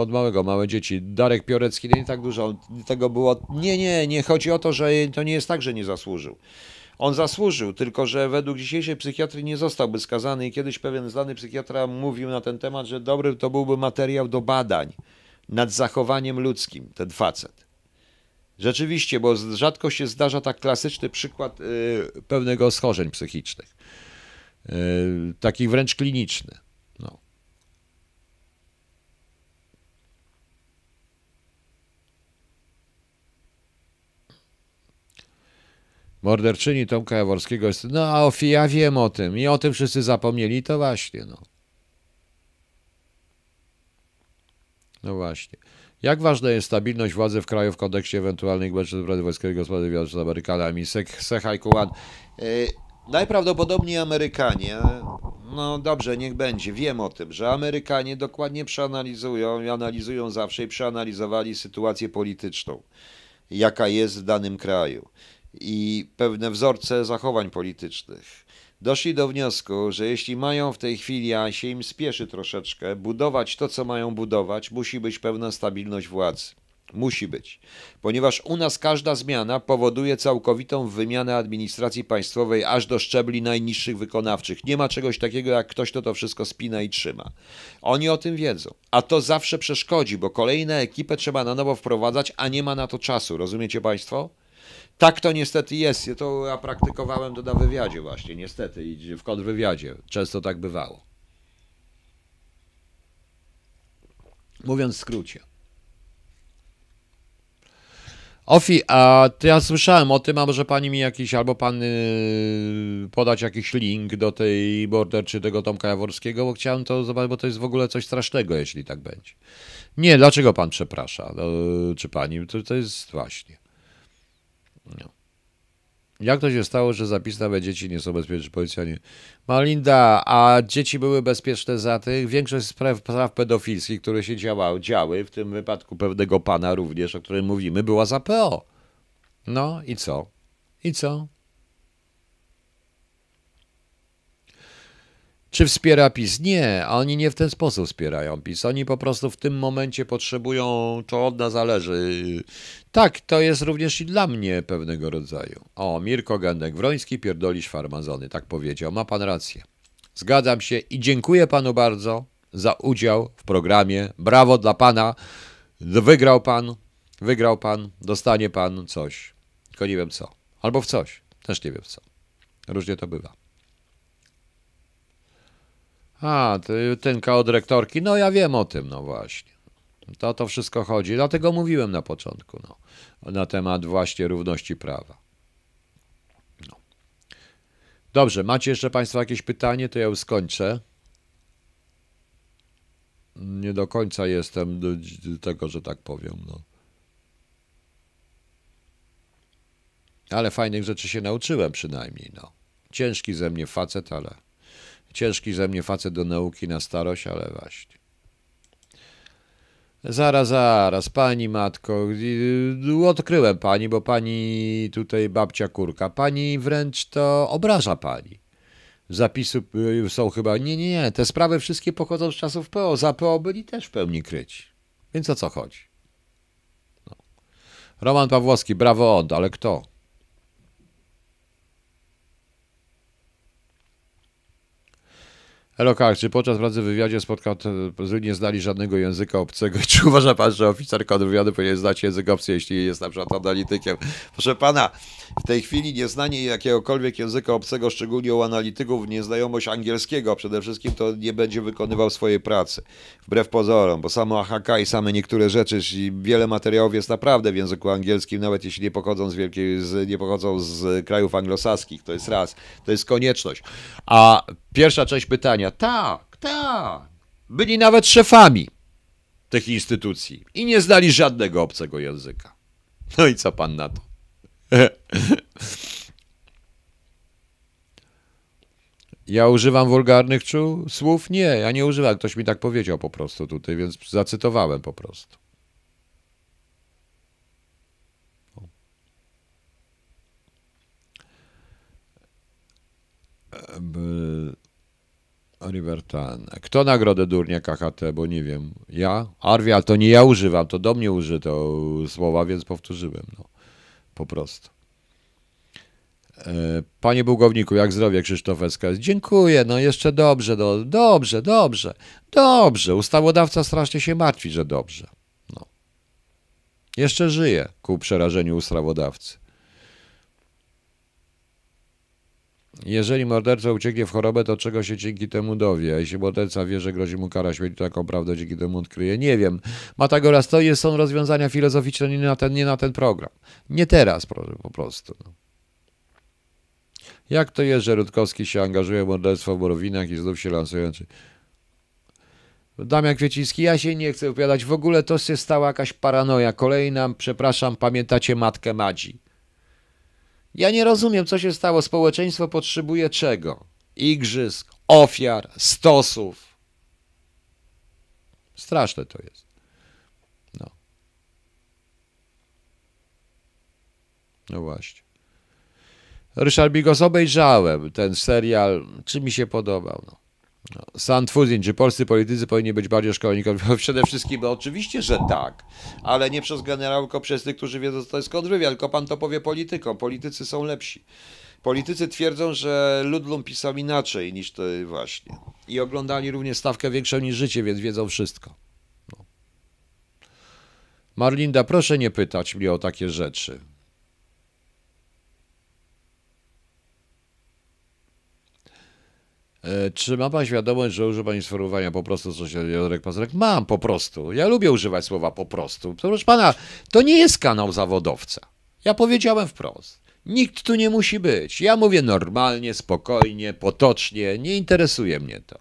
od małego, małe dzieci. Darek Piorecki, nie tak dużo tego było. Nie, nie, nie chodzi o to, że to nie jest tak, że nie zasłużył. On zasłużył, tylko że według dzisiejszej psychiatry nie zostałby skazany i kiedyś pewien znany psychiatra mówił na ten temat, że dobry to byłby materiał do badań nad zachowaniem ludzkim, ten facet. Rzeczywiście, bo rzadko się zdarza tak klasyczny przykład yy, pewnego schorzeń psychicznych, yy, takich wręcz klinicznych. morderczyni Tomka Jaworskiego jest, no a ja wiem o tym i o tym wszyscy zapomnieli, to właśnie, no. No właśnie. Jak ważna jest stabilność władzy w kraju w kontekście ewentualnych meczów zbrojnych wojskowych gospodarki z Amerykanami? Sechaj Kuan. Yy, najprawdopodobniej Amerykanie, no dobrze, niech będzie, wiem o tym, że Amerykanie dokładnie przeanalizują i analizują zawsze i przeanalizowali sytuację polityczną, jaka jest w danym kraju i pewne wzorce zachowań politycznych. Doszli do wniosku, że jeśli mają w tej chwili, a się im spieszy troszeczkę, budować to, co mają budować, musi być pewna stabilność władzy. Musi być, ponieważ u nas każda zmiana powoduje całkowitą wymianę administracji państwowej aż do szczebli najniższych wykonawczych. Nie ma czegoś takiego jak ktoś, kto to wszystko spina i trzyma. Oni o tym wiedzą, a to zawsze przeszkodzi, bo kolejne ekipy trzeba na nowo wprowadzać, a nie ma na to czasu. Rozumiecie Państwo? Tak to niestety jest. Ja to ja praktykowałem to na wywiadzie właśnie, niestety, w w kontrwywiadzie. Często tak bywało. Mówiąc w skrócie. Ofi, a ja słyszałem o tym, a może pani mi jakiś, albo pan yy, podać jakiś link do tej border czy tego Tomka Jaworskiego, bo chciałem to zobaczyć, bo to jest w ogóle coś strasznego, jeśli tak będzie. Nie, dlaczego pan przeprasza? No, y, czy pani? To, to jest właśnie. No. Jak to się stało, że zapisane dzieci nie są bezpieczne policjanie? Malinda, a dzieci były bezpieczne za tych? Większość spraw, spraw pedofilskich, które się działały, działy, w tym wypadku pewnego pana również, o którym mówimy, była za PO. No i co? I co? Czy wspiera PiS? Nie, oni nie w ten sposób wspierają PiS. Oni po prostu w tym momencie potrzebują, to od nas zależy. Tak, to jest również i dla mnie pewnego rodzaju. O, Mirko Gendek, wroński pierdolisz farmazony, tak powiedział. Ma pan rację. Zgadzam się i dziękuję panu bardzo za udział w programie. Brawo dla pana. Wygrał pan, wygrał pan, dostanie pan coś. Tylko nie wiem co. Albo w coś. Też nie wiem co. Różnie to bywa. A, tynka od rektorki, no ja wiem o tym, no właśnie. To o to wszystko chodzi, dlatego mówiłem na początku, no, na temat właśnie równości prawa. No. Dobrze, macie jeszcze Państwo jakieś pytanie, to ja już skończę. Nie do końca jestem do tego, że tak powiem, no. Ale fajnych rzeczy się nauczyłem przynajmniej, no. Ciężki ze mnie facet, ale... Ciężki ze mnie facet do nauki na starość, ale właśnie. Zaraz, zaraz, pani matko, y, odkryłem pani, bo pani tutaj babcia kurka, pani wręcz to obraża pani. Zapisy y, są chyba, nie, nie, nie, te sprawy wszystkie pochodzą z czasów PO, za PO byli też w pełni kryci. Więc o co chodzi? No. Roman Pawłowski, brawo od ale kto? Elokach, czy podczas pracy w wywiadzie spotkał nie znali żadnego języka obcego? Czy uważa pan, że oficer kontrwywiadu powinien znać język obcy, jeśli jest na przykład analitykiem? Proszę pana, w tej chwili nieznanie jakiegokolwiek języka obcego, szczególnie u analityków, nieznajomość angielskiego przede wszystkim, to nie będzie wykonywał swojej pracy. Wbrew pozorom, bo samo AHK i same niektóre rzeczy, wiele materiałów jest naprawdę w języku angielskim, nawet jeśli nie pochodzą z, wielkiej, z, nie pochodzą z krajów anglosaskich, to jest raz, to jest konieczność. A Pierwsza część pytania. Tak, tak. Byli nawet szefami tych instytucji i nie znali żadnego obcego języka. No i co pan na to? Ja używam wulgarnych czu- słów? Nie, ja nie używam. Ktoś mi tak powiedział po prostu tutaj, więc zacytowałem po prostu. Oliver ten. Kto nagrodę durnia KHT, bo nie wiem. Ja? Arwi, ale to nie ja używam, to do mnie użyto słowa, więc powtórzyłem. No. Po prostu. E, panie bułgowniku, jak zdrowie Krzysztof SKS? Dziękuję, no jeszcze dobrze, do, no, dobrze, dobrze, dobrze. Ustawodawca strasznie się martwi, że dobrze. No. Jeszcze żyje ku przerażeniu ustawodawcy. Jeżeli morderca ucieknie w chorobę, to czego się dzięki temu dowie? A jeśli morderca wie, że grozi mu kara śmierci, to jaką prawdę dzięki temu odkryje? Nie wiem. Matagoras, to jest, są rozwiązania filozoficzne nie na ten, nie na ten program. Nie teraz, proszę, po prostu. No. Jak to jest, że Rutkowski się angażuje w morderstwo w Borowinach i znów się lansuje? Damian Kwieciński, ja się nie chcę opowiadać. W ogóle to się stała jakaś paranoja. Kolejna, przepraszam, pamiętacie matkę Madzi. Ja nie rozumiem, co się stało. Społeczeństwo potrzebuje czego? Igrzysk, ofiar, stosów. Straszne to jest. No. No właśnie. Ryszard Bigos, obejrzałem ten serial. Czy mi się podobał? No. San Fuzin, czy polscy politycy powinni być bardziej szkoleni? Przede wszystkim, no oczywiście, że tak, ale nie przez generał, tylko przez tych, którzy wiedzą, co to jest kontrwywiad, tylko pan to powie politykom, politycy są lepsi. Politycy twierdzą, że Ludlum pisał inaczej niż to właśnie i oglądali również stawkę większą niż życie, więc wiedzą wszystko. No. Marlinda, proszę nie pytać mnie o takie rzeczy. E, czy ma pan świadomość, że używa pani sformułowania po prostu coś Jorek Pazurek? Mam po prostu. Ja lubię używać słowa po prostu. Proszę pana, to nie jest kanał zawodowca. Ja powiedziałem wprost. Nikt tu nie musi być. Ja mówię normalnie, spokojnie, potocznie. Nie interesuje mnie to.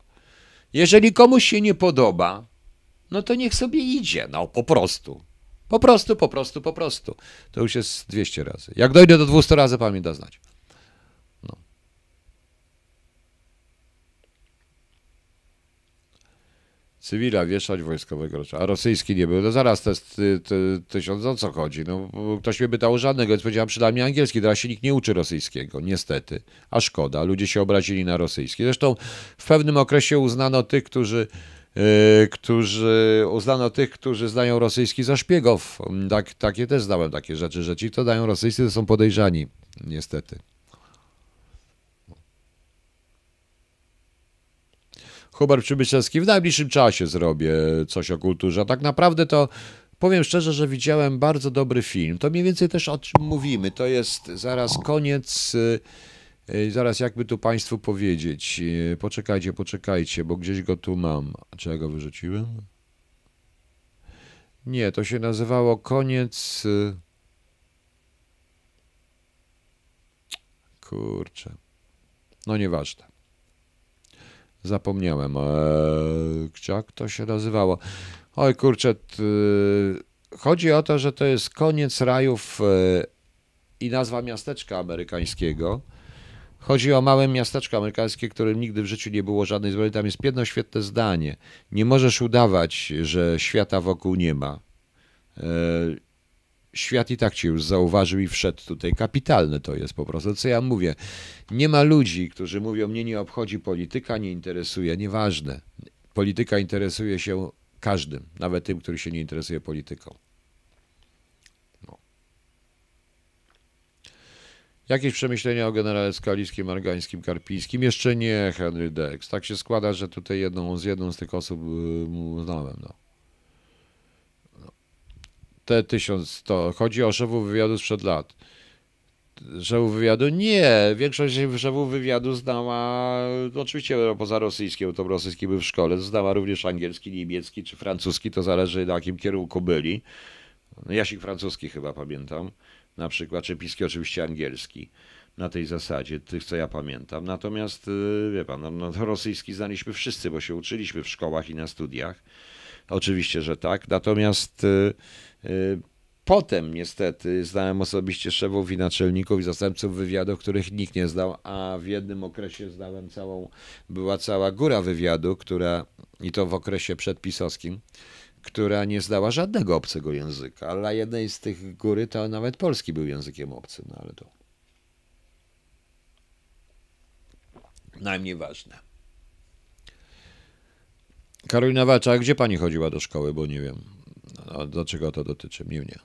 Jeżeli komuś się nie podoba, no to niech sobie idzie. No po prostu. Po prostu, po prostu, po prostu. To już jest 200 razy. Jak dojdę do 200 razy, pan mi da znać. cywila wieszać, wojskowego raczej. A rosyjski nie był. No zaraz, to jest ty, ty, tysiąc, o co chodzi? No, ktoś mnie pytał o żadnego, więc powiedziałem przynajmniej angielski. Teraz się nikt nie uczy rosyjskiego, niestety. A szkoda, ludzie się obrazili na rosyjski. Zresztą w pewnym okresie uznano tych, którzy e, którzy uznano tych, którzy znają rosyjski za szpiegów. Tak, takie też znałem takie rzeczy, że ci, kto dają rosyjscy, to są podejrzani, niestety. Hubert Przybyszewski, w najbliższym czasie zrobię coś o kulturze. Tak naprawdę to powiem szczerze, że widziałem bardzo dobry film. To mniej więcej też o czym mówimy. To jest zaraz koniec. Y, y, zaraz, jakby tu Państwu powiedzieć, y, poczekajcie, poczekajcie, bo gdzieś go tu mam. Czy ja go wyrzuciłem? Nie, to się nazywało Koniec. Kurczę. No nieważne. Zapomniałem. Eee, jak to się nazywało? Oj kurczę, y, chodzi o to, że to jest koniec rajów e, i nazwa miasteczka amerykańskiego. Chodzi o małe miasteczko amerykańskie, którym nigdy w życiu nie było żadnej zbroi. Tam jest jedno świetne zdanie. Nie możesz udawać, że świata wokół nie ma. Eee, świat i tak cię już zauważył i wszedł tutaj. Kapitalne to jest po prostu. Co ja mówię? Nie ma ludzi, którzy mówią, mnie nie obchodzi polityka, nie interesuje, nieważne. Polityka interesuje się każdym, nawet tym, który się nie interesuje polityką. No. Jakieś przemyślenia o generale Skaliskim, Argańskim, Karpińskim? Jeszcze nie, Henry Dex. Tak się składa, że tutaj jedną z jedną z tych osób yy, znałem. No. T1100. Chodzi o szefów wywiadu sprzed lat. Szefów wywiadu? Nie. Większość szefów wywiadu znała, no oczywiście poza rosyjskim, to rosyjski był w szkole, znała również angielski, niemiecki czy francuski, to zależy na jakim kierunku byli. No, Jasik francuski chyba pamiętam, na przykład, czy piski oczywiście angielski na tej zasadzie, tych co ja pamiętam. Natomiast, y, wie pan, no, no, rosyjski znaliśmy wszyscy, bo się uczyliśmy w szkołach i na studiach. Oczywiście, że tak. Natomiast y, Y, potem niestety znałem osobiście szefów i naczelników i zastępców wywiadu, których nikt nie znał, a w jednym okresie znałem całą, była cała góra wywiadu, która, i to w okresie przedpisowskim, która nie znała żadnego obcego języka, ale dla jednej z tych góry to nawet polski był językiem obcym, no ale to najmniej ważne. Karolina Wacza, gdzie pani chodziła do szkoły, bo nie wiem. A do czego to dotyczy? mnie?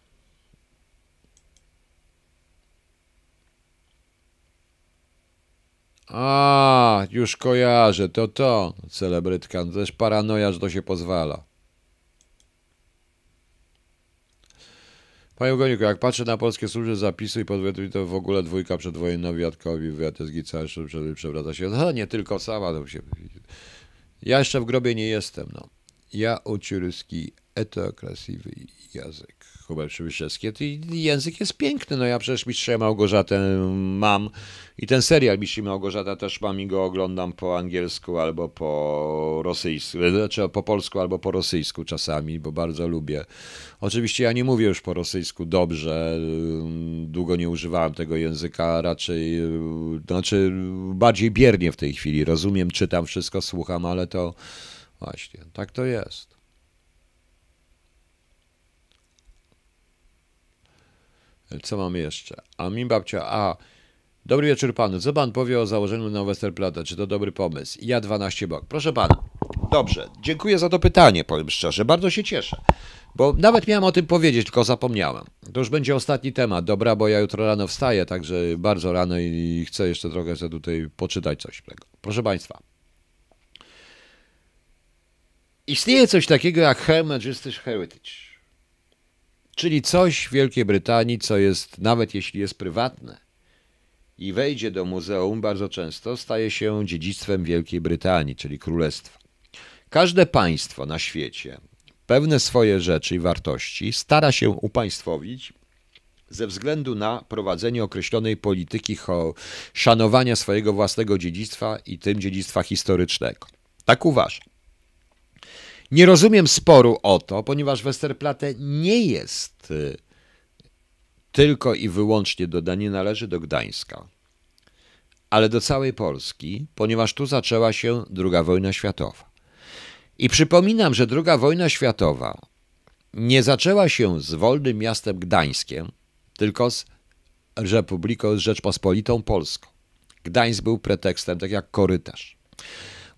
A, już kojarzę, to to, celebrytka, też paranoja, że to się pozwala. Panie Ugoniku, jak patrzę na polskie służby zapisu i podwietli to w ogóle dwójka przedwojenna wiatkowi, wiatr z gicarszy, przewraca się. No, nie tylko sama to się... Ja jeszcze w grobie nie jestem, no. Ja uciuryski to krasiwy język. Hubert Przybyszewski. Język jest piękny, no ja przecież Mistrzę Małgorzatę mam i ten serial Mistrz Małgorzata też mam i go oglądam po angielsku albo po rosyjsku, znaczy po polsku albo po rosyjsku czasami, bo bardzo lubię. Oczywiście ja nie mówię już po rosyjsku dobrze, mm, długo nie używałem tego języka, raczej, mm, znaczy mm, bardziej biernie w tej chwili rozumiem, czytam wszystko, słucham, ale to właśnie, tak to jest. Co mamy jeszcze? A mi babcia, a dobry wieczór panu. Co pan powie o założeniu na Westerplatte? Czy to dobry pomysł? Ja 12 bok. Proszę pana. Dobrze, dziękuję za to pytanie, powiem szczerze. Bardzo się cieszę. Bo nawet miałem o tym powiedzieć, tylko zapomniałem. To już będzie ostatni temat, dobra, bo ja jutro rano wstaję, także bardzo rano i chcę jeszcze trochę sobie tutaj poczytać coś tego. Proszę Państwa. Istnieje coś takiego jak Hermegistisch Heritage. Czyli coś w Wielkiej Brytanii, co jest, nawet jeśli jest prywatne i wejdzie do muzeum, bardzo często staje się dziedzictwem Wielkiej Brytanii, czyli królestwa. Każde państwo na świecie pewne swoje rzeczy i wartości stara się upaństwowić ze względu na prowadzenie określonej polityki szanowania swojego własnego dziedzictwa i tym dziedzictwa historycznego. Tak uważam. Nie rozumiem sporu o to, ponieważ Westerplatte nie jest y, tylko i wyłącznie dodanie należy do Gdańska, ale do całej Polski, ponieważ tu zaczęła się II wojna światowa. I przypominam, że II wojna światowa nie zaczęła się z wolnym miastem Gdańskiem, tylko z Republiką, Rzeczpospolitą Polską. Gdańsk był pretekstem, tak jak korytarz.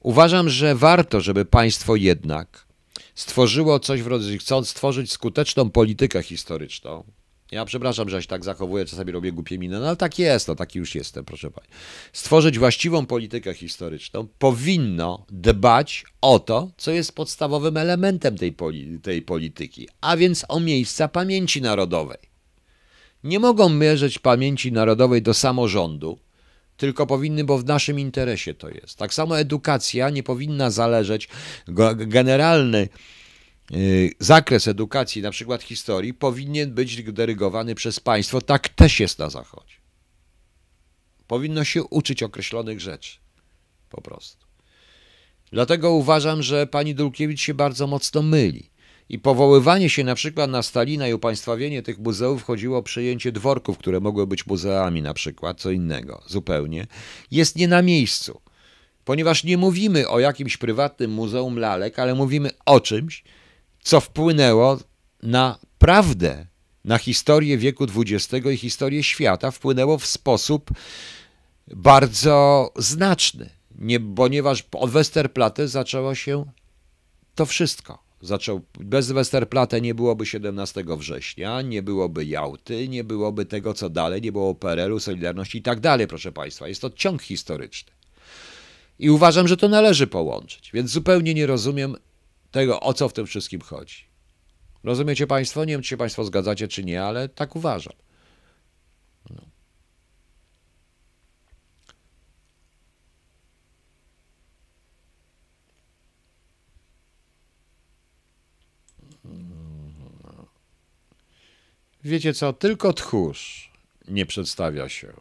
Uważam, że warto, żeby państwo jednak stworzyło coś w rodzaju, chcąc stworzyć skuteczną politykę historyczną. Ja przepraszam, że się tak zachowuję, czasami robię głupie miny, no ale tak jest, no taki już jestem, proszę pani. Stworzyć właściwą politykę historyczną powinno dbać o to, co jest podstawowym elementem tej, poli tej polityki, a więc o miejsca pamięci narodowej. Nie mogą mierzyć pamięci narodowej do samorządu, tylko powinny, bo w naszym interesie to jest. Tak samo edukacja nie powinna zależeć, generalny y, zakres edukacji, na przykład historii, powinien być dyrygowany przez państwo. Tak też jest na Zachodzie. Powinno się uczyć określonych rzeczy. Po prostu. Dlatego uważam, że pani Dulkiewicz się bardzo mocno myli. I powoływanie się na przykład na Stalina i upaństwawienie tych muzeów chodziło o przejęcie dworków, które mogły być muzeami na przykład, co innego zupełnie, jest nie na miejscu. Ponieważ nie mówimy o jakimś prywatnym muzeum lalek, ale mówimy o czymś, co wpłynęło na prawdę, na historię wieku XX i historię świata, wpłynęło w sposób bardzo znaczny, nie, ponieważ od Westerplatte zaczęło się to wszystko zaczął, bez Westerplatte nie byłoby 17 września, nie byłoby Jałty, nie byłoby tego, co dalej, nie było PRL-u, Solidarności i tak dalej, proszę Państwa. Jest to ciąg historyczny. I uważam, że to należy połączyć, więc zupełnie nie rozumiem tego, o co w tym wszystkim chodzi. Rozumiecie Państwo? Nie wiem, czy się Państwo zgadzacie, czy nie, ale tak uważam. Wiecie co, tylko tchórz nie przedstawia się.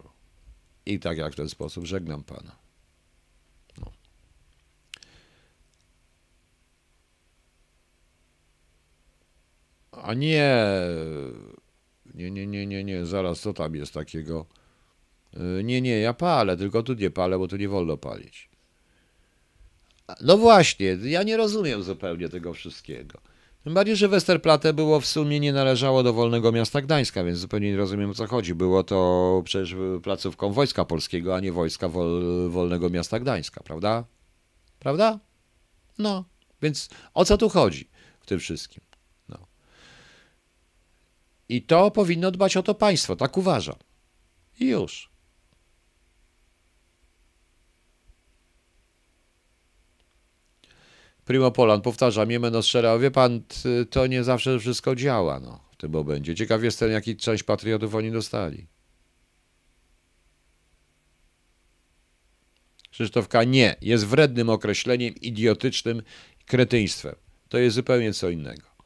I tak jak w ten sposób żegnam pana. No. A nie, nie, nie, nie, nie, nie, zaraz co tam jest takiego? Y, nie, nie, ja palę, tylko tu nie palę, bo tu nie wolno palić. No właśnie, ja nie rozumiem zupełnie tego wszystkiego. Tym bardziej, że Westerplatte było w sumie nie należało do wolnego miasta Gdańska, więc zupełnie nie rozumiem o co chodzi. Było to przecież placówką Wojska Polskiego, a nie Wojska wol, Wolnego Miasta Gdańska, prawda? Prawda? No, więc o co tu chodzi w tym wszystkim? No. I to powinno dbać o to państwo, tak uważam. I już. Primo Poland powtarzam, Jemen ostrzela, wie pan, to nie zawsze wszystko działa no, w tym momencie. Ciekaw jestem, jaki część patriotów oni dostali. Krzysztof nie, jest wrednym określeniem, idiotycznym kretyństwem. To jest zupełnie co innego.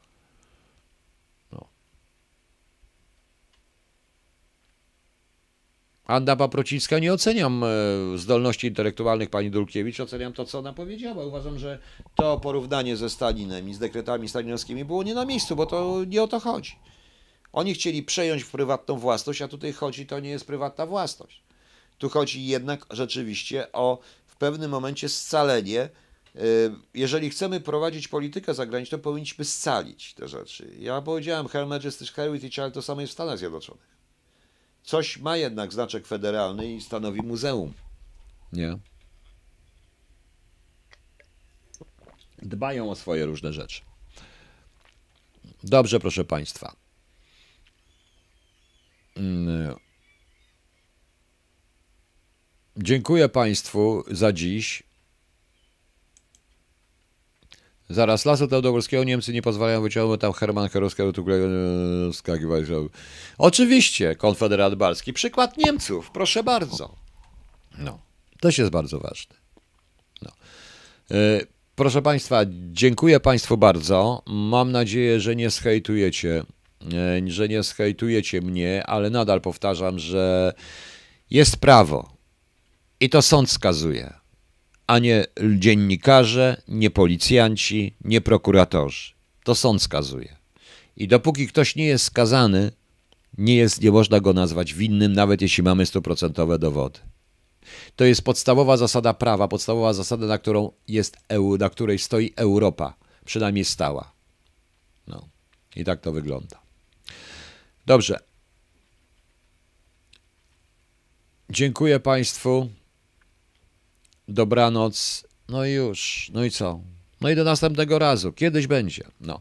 Anna Paprocińska, nie oceniam e, zdolności intelektualnych pani Dulkiewicz, oceniam to, co ona powiedziała. Uważam, że to porównanie ze Stalinem i z dekretami stalinowskimi było nie na miejscu, bo to nie o to chodzi. Oni chcieli przejąć prywatną własność, a tutaj chodzi, to nie jest prywatna własność. Tu chodzi jednak rzeczywiście o w pewnym momencie scalenie. E, jeżeli chcemy prowadzić politykę zagraniczną, powinniśmy scalić te rzeczy. Ja powiedziałem, Her Majesty's Heritage, ale to samo jest w Stanach Zjednoczonych coś ma jednak znaczek federalny i stanowi muzeum. Nie? Dbają o swoje różne rzeczy. Dobrze, proszę Państwa. Mm. Dziękuję Państwu za dziś. Zaraz, lasu teodogórskiego Niemcy nie pozwalają, wyciągnąć tam Herman Herowska, skakiwać. Oczywiście, konfederat barski, przykład Niemców, proszę bardzo. No, to jest bardzo ważne. No. E, proszę Państwa, dziękuję Państwu bardzo. Mam nadzieję, że nie schejtujecie, e, że nie schejtujecie mnie, ale nadal powtarzam, że jest prawo i to sąd skazuje a nie dziennikarze, nie policjanci, nie prokuratorzy. To sąd skazuje. I dopóki ktoś nie jest skazany, nie, jest, nie można go nazwać winnym, nawet jeśli mamy stuprocentowe dowody. To jest podstawowa zasada prawa, podstawowa zasada, na, którą jest, na której stoi Europa, przynajmniej stała. No. I tak to wygląda. Dobrze. Dziękuję Państwu dobranoc, no i już, no i co? No i do następnego razu, kiedyś będzie. No.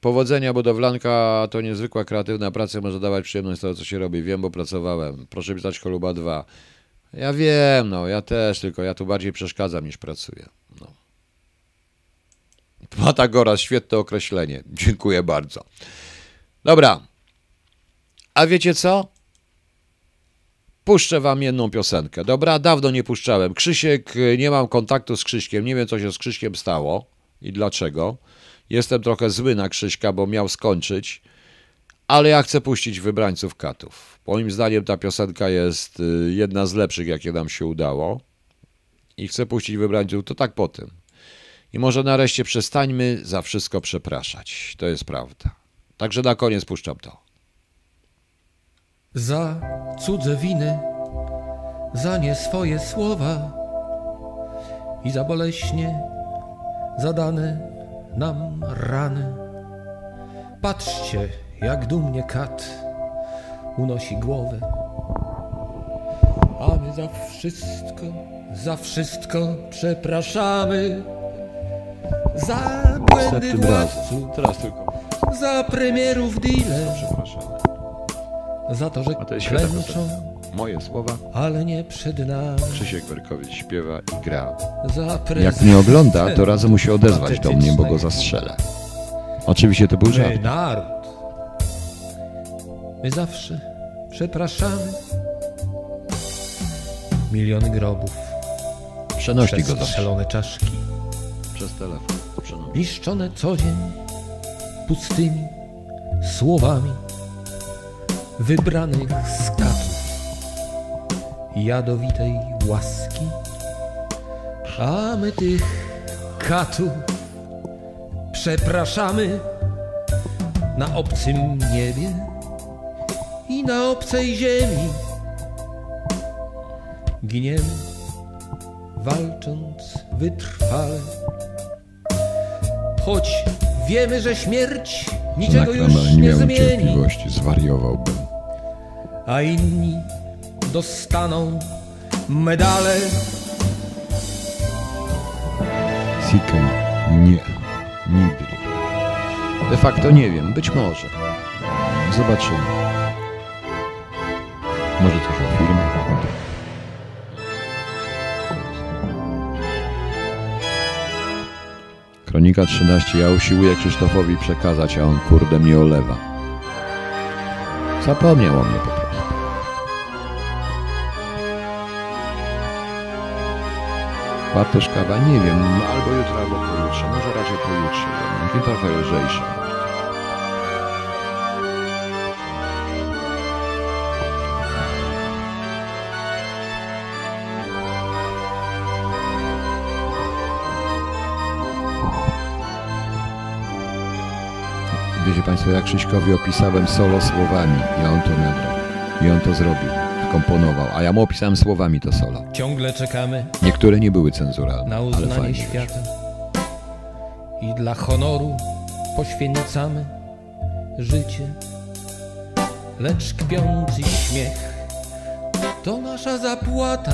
Powodzenia, budowlanka to niezwykła kreatywna praca, może dawać przyjemność to, co się robi. Wiem, bo pracowałem. Proszę pisać Koluba 2. Ja wiem, no, ja też, tylko ja tu bardziej przeszkadzam niż pracuję. No. Patagoras, świetne określenie. Dziękuję bardzo. Dobra. A wiecie co? Puszczę wam jedną piosenkę. Dobra, dawno nie puszczałem. Krzysiek, y, nie mam kontaktu z Krzyśkiem. Nie wiem, co się z Krzyśkiem stało i dlaczego. Jestem trochę zły na Krzyśka, bo miał skończyć. Ale ja chcę puścić Wybrańców Katów. Moim zdaniem ta piosenka jest y, jedna z lepszych, jakie nam się udało. I chcę puścić Wybrańców, to tak po tym. I może nareszcie przestańmy za wszystko przepraszać. To jest prawda. Także na koniec puszczam to za cudze winy, za nie swoje słowa i za boleśnie zadane nam rany. Patrzcie, jak dumnie kat unosi głowę, a my za wszystko, za wszystko przepraszamy. Za błędy władców, teraz tylko. za premierów dealer. Przepraszam za to, że to klęczą. Moje słowa. Ale nie przed nami. Krzysiek Berkowicz śpiewa i gra. Jak mnie ogląda, to razem musi odezwać do mnie, bo go zastrzelę. Oczywiście to był żart. My naród. My zawsze przepraszamy. Milion grobów. Przenośli go zawsze. czaszki. Przez telefon. Przenośli. Niszczone co dzień pustymi słowami wybranych skatów jadowitej łaski, a my tych katów przepraszamy na obcym niebie i na obcej ziemi. Giniemy, walcząc wytrwale, choć wiemy, że śmierć niczego już nie zmieni. Cierpliwości, zwariowałbym a inni dostaną medale. Sikę Nie. Nigdy. De facto nie wiem. Być może. Zobaczymy. Może coś o firmach. Kronika 13. Ja usiłuję Krzysztofowi przekazać, a on kurde mnie olewa. Zapomniał o mnie po prostu. wartość kawa, nie wiem, mm, albo jutro, albo pojutrze, może raczej pojutrze, nie trochę lżejsza. Wiecie Państwo, jak Krzyśkowi opisałem solo słowami i on to nagrał, i on to zrobił komponował, a ja mu opisałem słowami to solo. Ciągle czekamy. Niektóre nie były cenzuralne, na uznanie ale fajnie świata. I dla honoru poświęcamy życie. Lecz kpiący śmiech to nasza zapłata.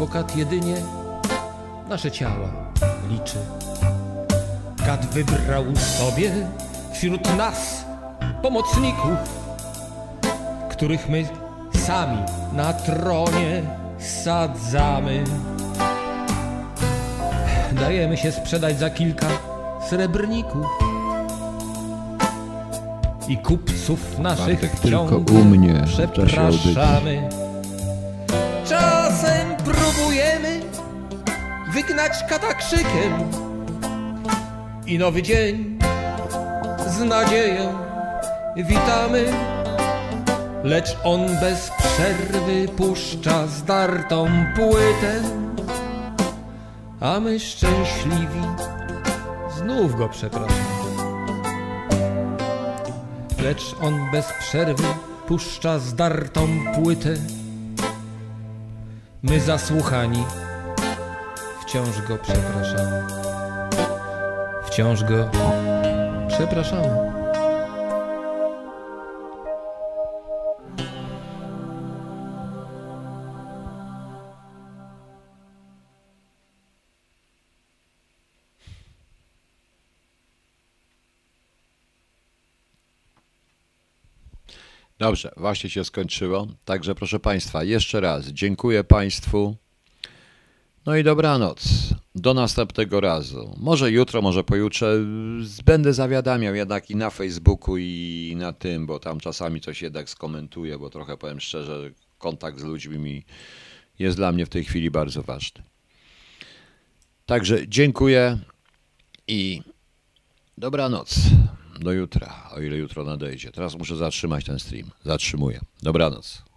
Bo kat jedynie nasze ciała liczy. Kat wybrał sobie wśród nas pomocników których my sami na tronie sadzamy. Dajemy się sprzedać za kilka srebrników i kupców naszych Bartek Tylko u mnie przepraszamy. Czasem próbujemy wygnać kata krzykiem i nowy dzień z nadzieją witamy. Lecz on bez przerwy puszcza zdartą płytę A my szczęśliwi znów go przepraszamy Lecz on bez przerwy puszcza zdartą płytę My zasłuchani wciąż go przepraszamy Wciąż go przepraszamy Dobrze, właśnie się skończyło. Także proszę Państwa, jeszcze raz dziękuję Państwu. No i dobranoc. Do następnego razu. Może jutro, może pojutrze. Będę zawiadamiał jednak i na Facebooku, i na tym, bo tam czasami coś jednak skomentuję, bo trochę powiem szczerze, kontakt z ludźmi mi jest dla mnie w tej chwili bardzo ważny. Także dziękuję i dobranoc do jutra, o ile jutro nadejdzie. Teraz muszę zatrzymać ten stream. Zatrzymuję. Dobranoc.